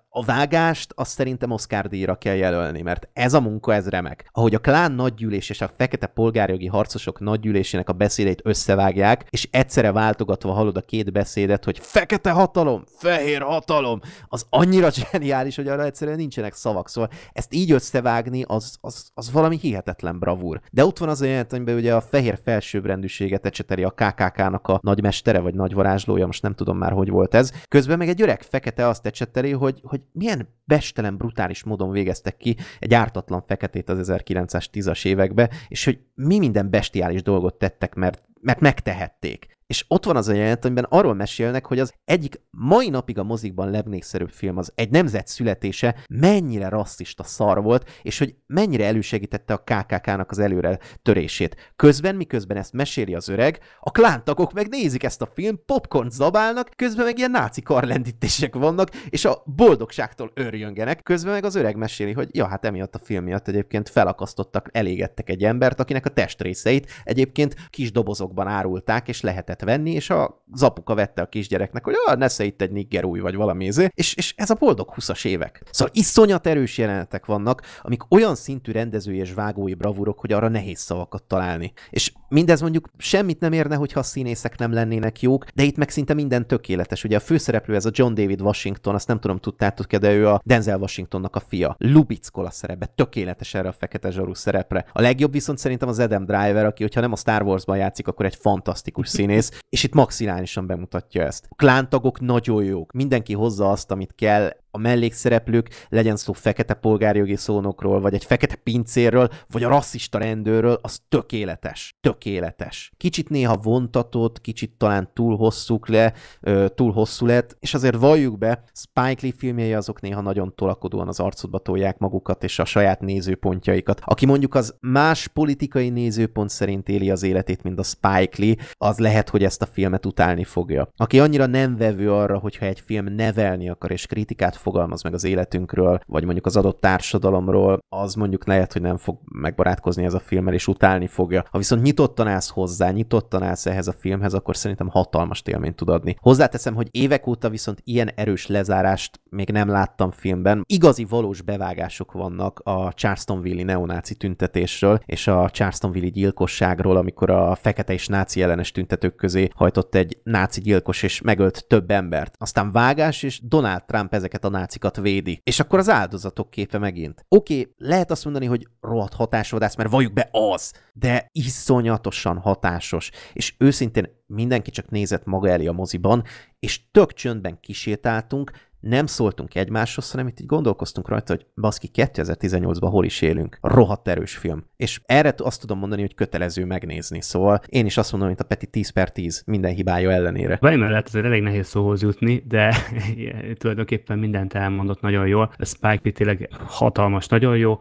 Speaker 1: A vágást azt szerintem Oscar díjra kell jelölni, mert ez a munka, ez remek. Ahogy a klán nagygyűlés és a fekete polgárjogi harcosok nagygyűlésének a beszédeit összevágják, és egyszerre váltogatva hallod a két beszédet, hogy fekete hatalom, fehér hatalom, az annyira <laughs> zseniális, hogy arra egyszerűen nincsenek szavak. Szóval ezt így összevágni, az, az, az valami hihetetlen bravúr. De ott van az a jelent, amiben ugye a fehér felsőbbrendűséget ecseteli a KKK-nak a nagymestere vagy nagyvarázslója, most nem tudom már, hogy volt ez. Közben meg egy öreg fekete fekete azt ecsetteli, hogy, hogy milyen bestelen, brutális módon végeztek ki egy ártatlan feketét az 1910-as évekbe, és hogy mi minden bestiális dolgot tettek, mert, mert megtehették és ott van az a jelenet, amiben arról mesélnek, hogy az egyik mai napig a mozikban legnépszerűbb film az egy nemzet születése mennyire rasszista szar volt, és hogy mennyire elősegítette a KKK-nak az előre törését. Közben, miközben ezt meséli az öreg, a klántagok meg nézik ezt a film, popcorn zabálnak, közben meg ilyen náci karlendítések vannak, és a boldogságtól örjöngenek, közben meg az öreg meséli, hogy ja, hát emiatt a film miatt egyébként felakasztottak, elégettek egy embert, akinek a testrészeit egyébként kis dobozokban árulták, és lehetett lehetett venni, és a zapuka vette a kisgyereknek, hogy ne szé itt egy új vagy valami ezért, és, és ez a boldog 20 évek. Szóval iszonyat erős jelenetek vannak, amik olyan szintű rendezői és vágói bravúrok, hogy arra nehéz szavakat találni. És Mindez mondjuk semmit nem érne, hogyha a színészek nem lennének jók, de itt meg szinte minden tökéletes. Ugye a főszereplő ez a John David Washington, azt nem tudom, tudtátok -e, de ő a Denzel Washingtonnak a fia. Lubickola szerepe, tökéletes erre a fekete zsarú szerepre. A legjobb viszont szerintem az Adam Driver, aki, hogyha nem a Star Wars-ban játszik, akkor egy fantasztikus színész, és itt maximálisan bemutatja ezt. A klántagok nagyon jók, mindenki hozza azt, amit kell, a mellékszereplők, legyen szó fekete polgárjogi szónokról, vagy egy fekete pincérről, vagy a rasszista rendőről, az tökéletes. Tökéletes. Kicsit néha vontatott, kicsit talán túl hosszú le, ö, túl hosszú lett, és azért valljuk be, Spike Lee filmjei azok néha nagyon tolakodóan az arcodba tolják magukat és a saját nézőpontjaikat. Aki mondjuk az más politikai nézőpont szerint éli az életét, mint a Spike Lee, az lehet, hogy ezt a filmet utálni fogja. Aki annyira nem vevő arra, hogyha egy film nevelni akar és kritikát fogalmaz meg az életünkről, vagy mondjuk az adott társadalomról, az mondjuk lehet, hogy nem fog megbarátkozni ez a filmmel, és utálni fogja. Ha viszont nyitottan állsz hozzá, nyitottan állsz ehhez a filmhez, akkor szerintem hatalmas élményt tud adni. Hozzáteszem, hogy évek óta viszont ilyen erős lezárást még nem láttam filmben. Igazi valós bevágások vannak a Charlestonville-i neonáci tüntetésről, és a Charlestonville-i gyilkosságról, amikor a fekete és náci ellenes tüntetők közé hajtott egy náci gyilkos, és megölt több embert. Aztán vágás, és Donald Trump ezeket a nácikat védi. És akkor az áldozatok képe megint. Oké, okay, lehet azt mondani, hogy rohadt hatásvadász, mert valljuk be az, de iszonyatosan hatásos. És őszintén mindenki csak nézett maga elé a moziban, és tök csöndben kisétáltunk, nem szóltunk egymáshoz, hanem itt így gondolkoztunk rajta, hogy baszki, 2018-ban hol is élünk. Rohadt erős film. És erre azt tudom mondani, hogy kötelező megnézni. Szóval én is azt
Speaker 4: mondom, mint a Peti 10 per 10 minden hibája ellenére. Vagy mellett azért elég nehéz szóhoz jutni, de <laughs> tulajdonképpen mindent elmondott nagyon jól. A Spike Lee tényleg hatalmas, nagyon jó,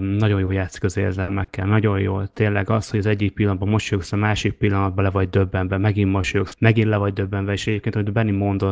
Speaker 4: nagyon jó játszik az érzelmekkel, nagyon jó. Tényleg az, hogy az egyik pillanatban mosolyogsz, a másik pillanatban le vagy döbbenve, megint mosolyogsz, megint le vagy döbbenve, és egyébként, hogy Benny mond,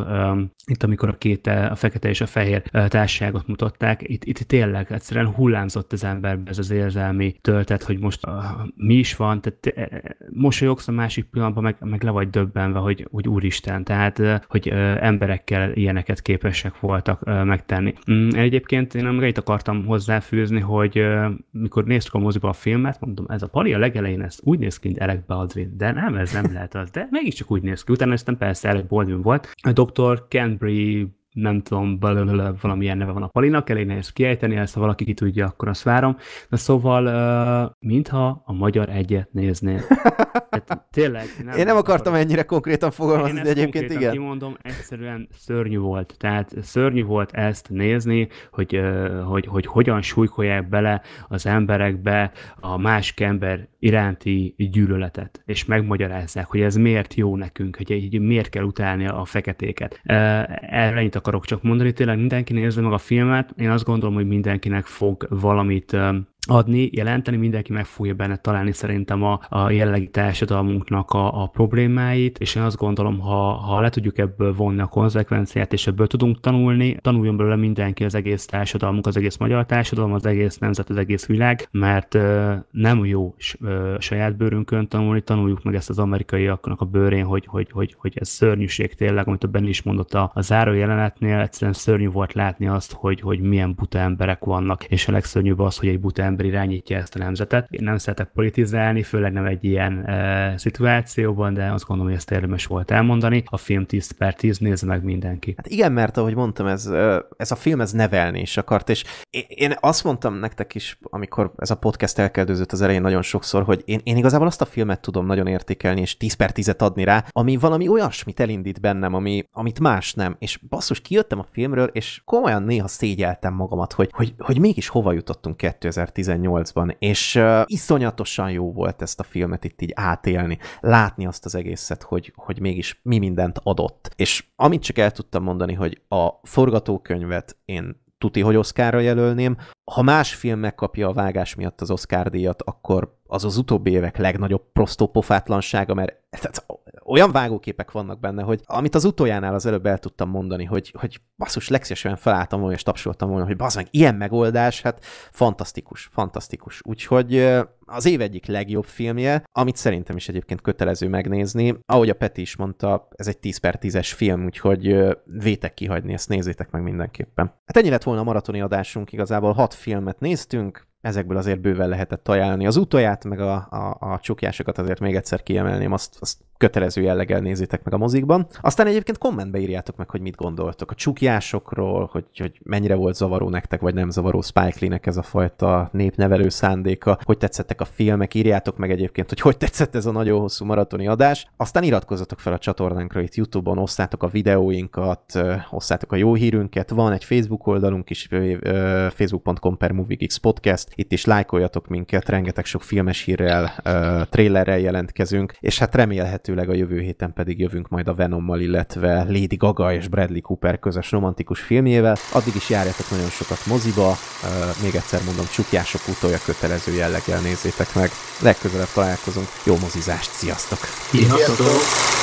Speaker 4: itt amikor a két a fekete és a fehér társaságot mutatták. Itt, itt tényleg egyszerűen hullámzott az emberbe ez az érzelmi töltet, hogy most uh, mi is van, tehát uh, mosolyogsz a másik pillanatban, meg, meg le vagy döbbenve, hogy, hogy úristen, tehát uh, hogy uh, emberekkel ilyeneket képesek voltak uh, megtenni. Um, egyébként én még itt akartam hozzáfűzni, hogy uh, mikor néztük a moziba a filmet, mondom, ez a pali a legelején ezt úgy néz ki, mint Alec Baldwin, de nem, ez nem lehet az, de mégiscsak úgy néz ki. Utána aztán persze Alec Baldwin volt. A Dr. Canberry nem tudom, belőle valamilyen neve van a palinak, elég nehéz kiejteni, ezt ha valaki ki tudja, akkor azt várom. Na szóval, mintha a magyar egyet nézné. <laughs> Tehát, tényleg. Nem Én nem akartam arra. ennyire konkrétan fogalmazni, de egyébként igen. én mondom egyszerűen szörnyű volt. Tehát szörnyű volt ezt nézni, hogy, hogy, hogy hogyan súlykolják bele az emberekbe a másik ember iránti gyűlöletet, és megmagyarázzák, hogy ez miért jó nekünk, hogy így miért kell utálni a feketéket. Erre ennyit akarok csak mondani, tényleg mindenki nézze meg a filmet, én azt gondolom, hogy mindenkinek fog valamit adni, jelenteni, mindenki meg fogja benne találni szerintem a, a jelenlegi társadalmunknak a, a problémáit, és én azt gondolom, ha, ha le tudjuk ebből vonni a konzekvenciát, és ebből tudunk tanulni, tanuljon belőle mindenki, az egész társadalmunk, az egész magyar társadalom, az egész nemzet, az egész világ, mert ö, nem jó ö, saját bőrünkön tanulni, tanuljuk meg ezt az amerikaiaknak a bőrén, hogy, hogy, hogy, hogy ez szörnyűség tényleg, amit a Ben is mondott a, a záró jelenetnél, egyszerűen szörnyű volt látni azt, hogy, hogy milyen buta emberek vannak, és a legszörnyűbb az, hogy egy buta ember ember irányítja ezt a nemzetet. Én nem szeretek politizálni, főleg nem egy ilyen e, szituációban, de azt gondolom, hogy ezt érdemes volt elmondani. A film 10 per 10, nézze meg mindenki. Hát igen,
Speaker 1: mert ahogy mondtam, ez, e, ez a film ez nevelni is akart, és én azt mondtam nektek is, amikor ez a podcast elkezdődött az elején nagyon sokszor, hogy én, én igazából azt a filmet tudom nagyon értékelni, és 10 per 10 adni rá, ami valami olyasmit elindít bennem, ami, amit más nem. És basszus, kijöttem a filmről, és komolyan néha szégyeltem magamat, hogy, hogy, hogy mégis hova jutottunk 2010 2018-ban, és uh, iszonyatosan jó volt ezt a filmet itt így átélni, látni azt az egészet, hogy, hogy mégis mi mindent adott. És amit csak el tudtam mondani, hogy a forgatókönyvet én tuti, hogy Oszkárra jelölném. Ha más film megkapja a vágás miatt az Oszkár díjat, akkor az az utóbbi évek legnagyobb pofátlansága, mert tehát olyan vágóképek vannak benne, hogy amit az utoljánál az előbb el tudtam mondani, hogy, hogy basszus, legszívesen felálltam volna, és tapsoltam volna, hogy bassz ilyen megoldás, hát fantasztikus, fantasztikus. Úgyhogy az év egyik legjobb filmje, amit szerintem is egyébként kötelező megnézni. Ahogy a Peti is mondta, ez egy 10 per 10-es film, úgyhogy vétek kihagyni, ezt nézzétek meg mindenképpen. Hát ennyi lett volna a maratoni adásunk, igazából hat filmet néztünk, ezekből azért bőven lehetett ajánlani. Az utolját, meg a, a, a csukjásokat azért még egyszer kiemelném, azt azt kötelező jelleggel nézzétek meg a mozikban. Aztán egyébként kommentbe írjátok meg, hogy mit gondoltok a csukjásokról, hogy, hogy mennyire volt zavaró nektek, vagy nem zavaró Spike Lee-nek ez a fajta népnevelő szándéka, hogy tetszettek a filmek, írjátok meg egyébként, hogy hogy tetszett ez a nagyon hosszú maratoni adás. Aztán iratkozzatok fel a csatornánkra itt YouTube-on, osszátok a videóinkat, osszátok a jó hírünket, van egy Facebook oldalunk is, facebook.com per MovieGix Podcast, itt is lájkoljatok minket, rengeteg sok filmes hírrel, trailerrel jelentkezünk, és hát remélem, remélhetőleg a jövő héten pedig jövünk majd a Venommal, illetve Lady Gaga és Bradley Cooper közös romantikus filmjével. Addig is járjatok nagyon sokat moziba, még egyszer mondom, csukjások utolja kötelező jelleggel nézzétek meg. Legközelebb találkozunk, jó mozizást, sziasztok! Sziasztok!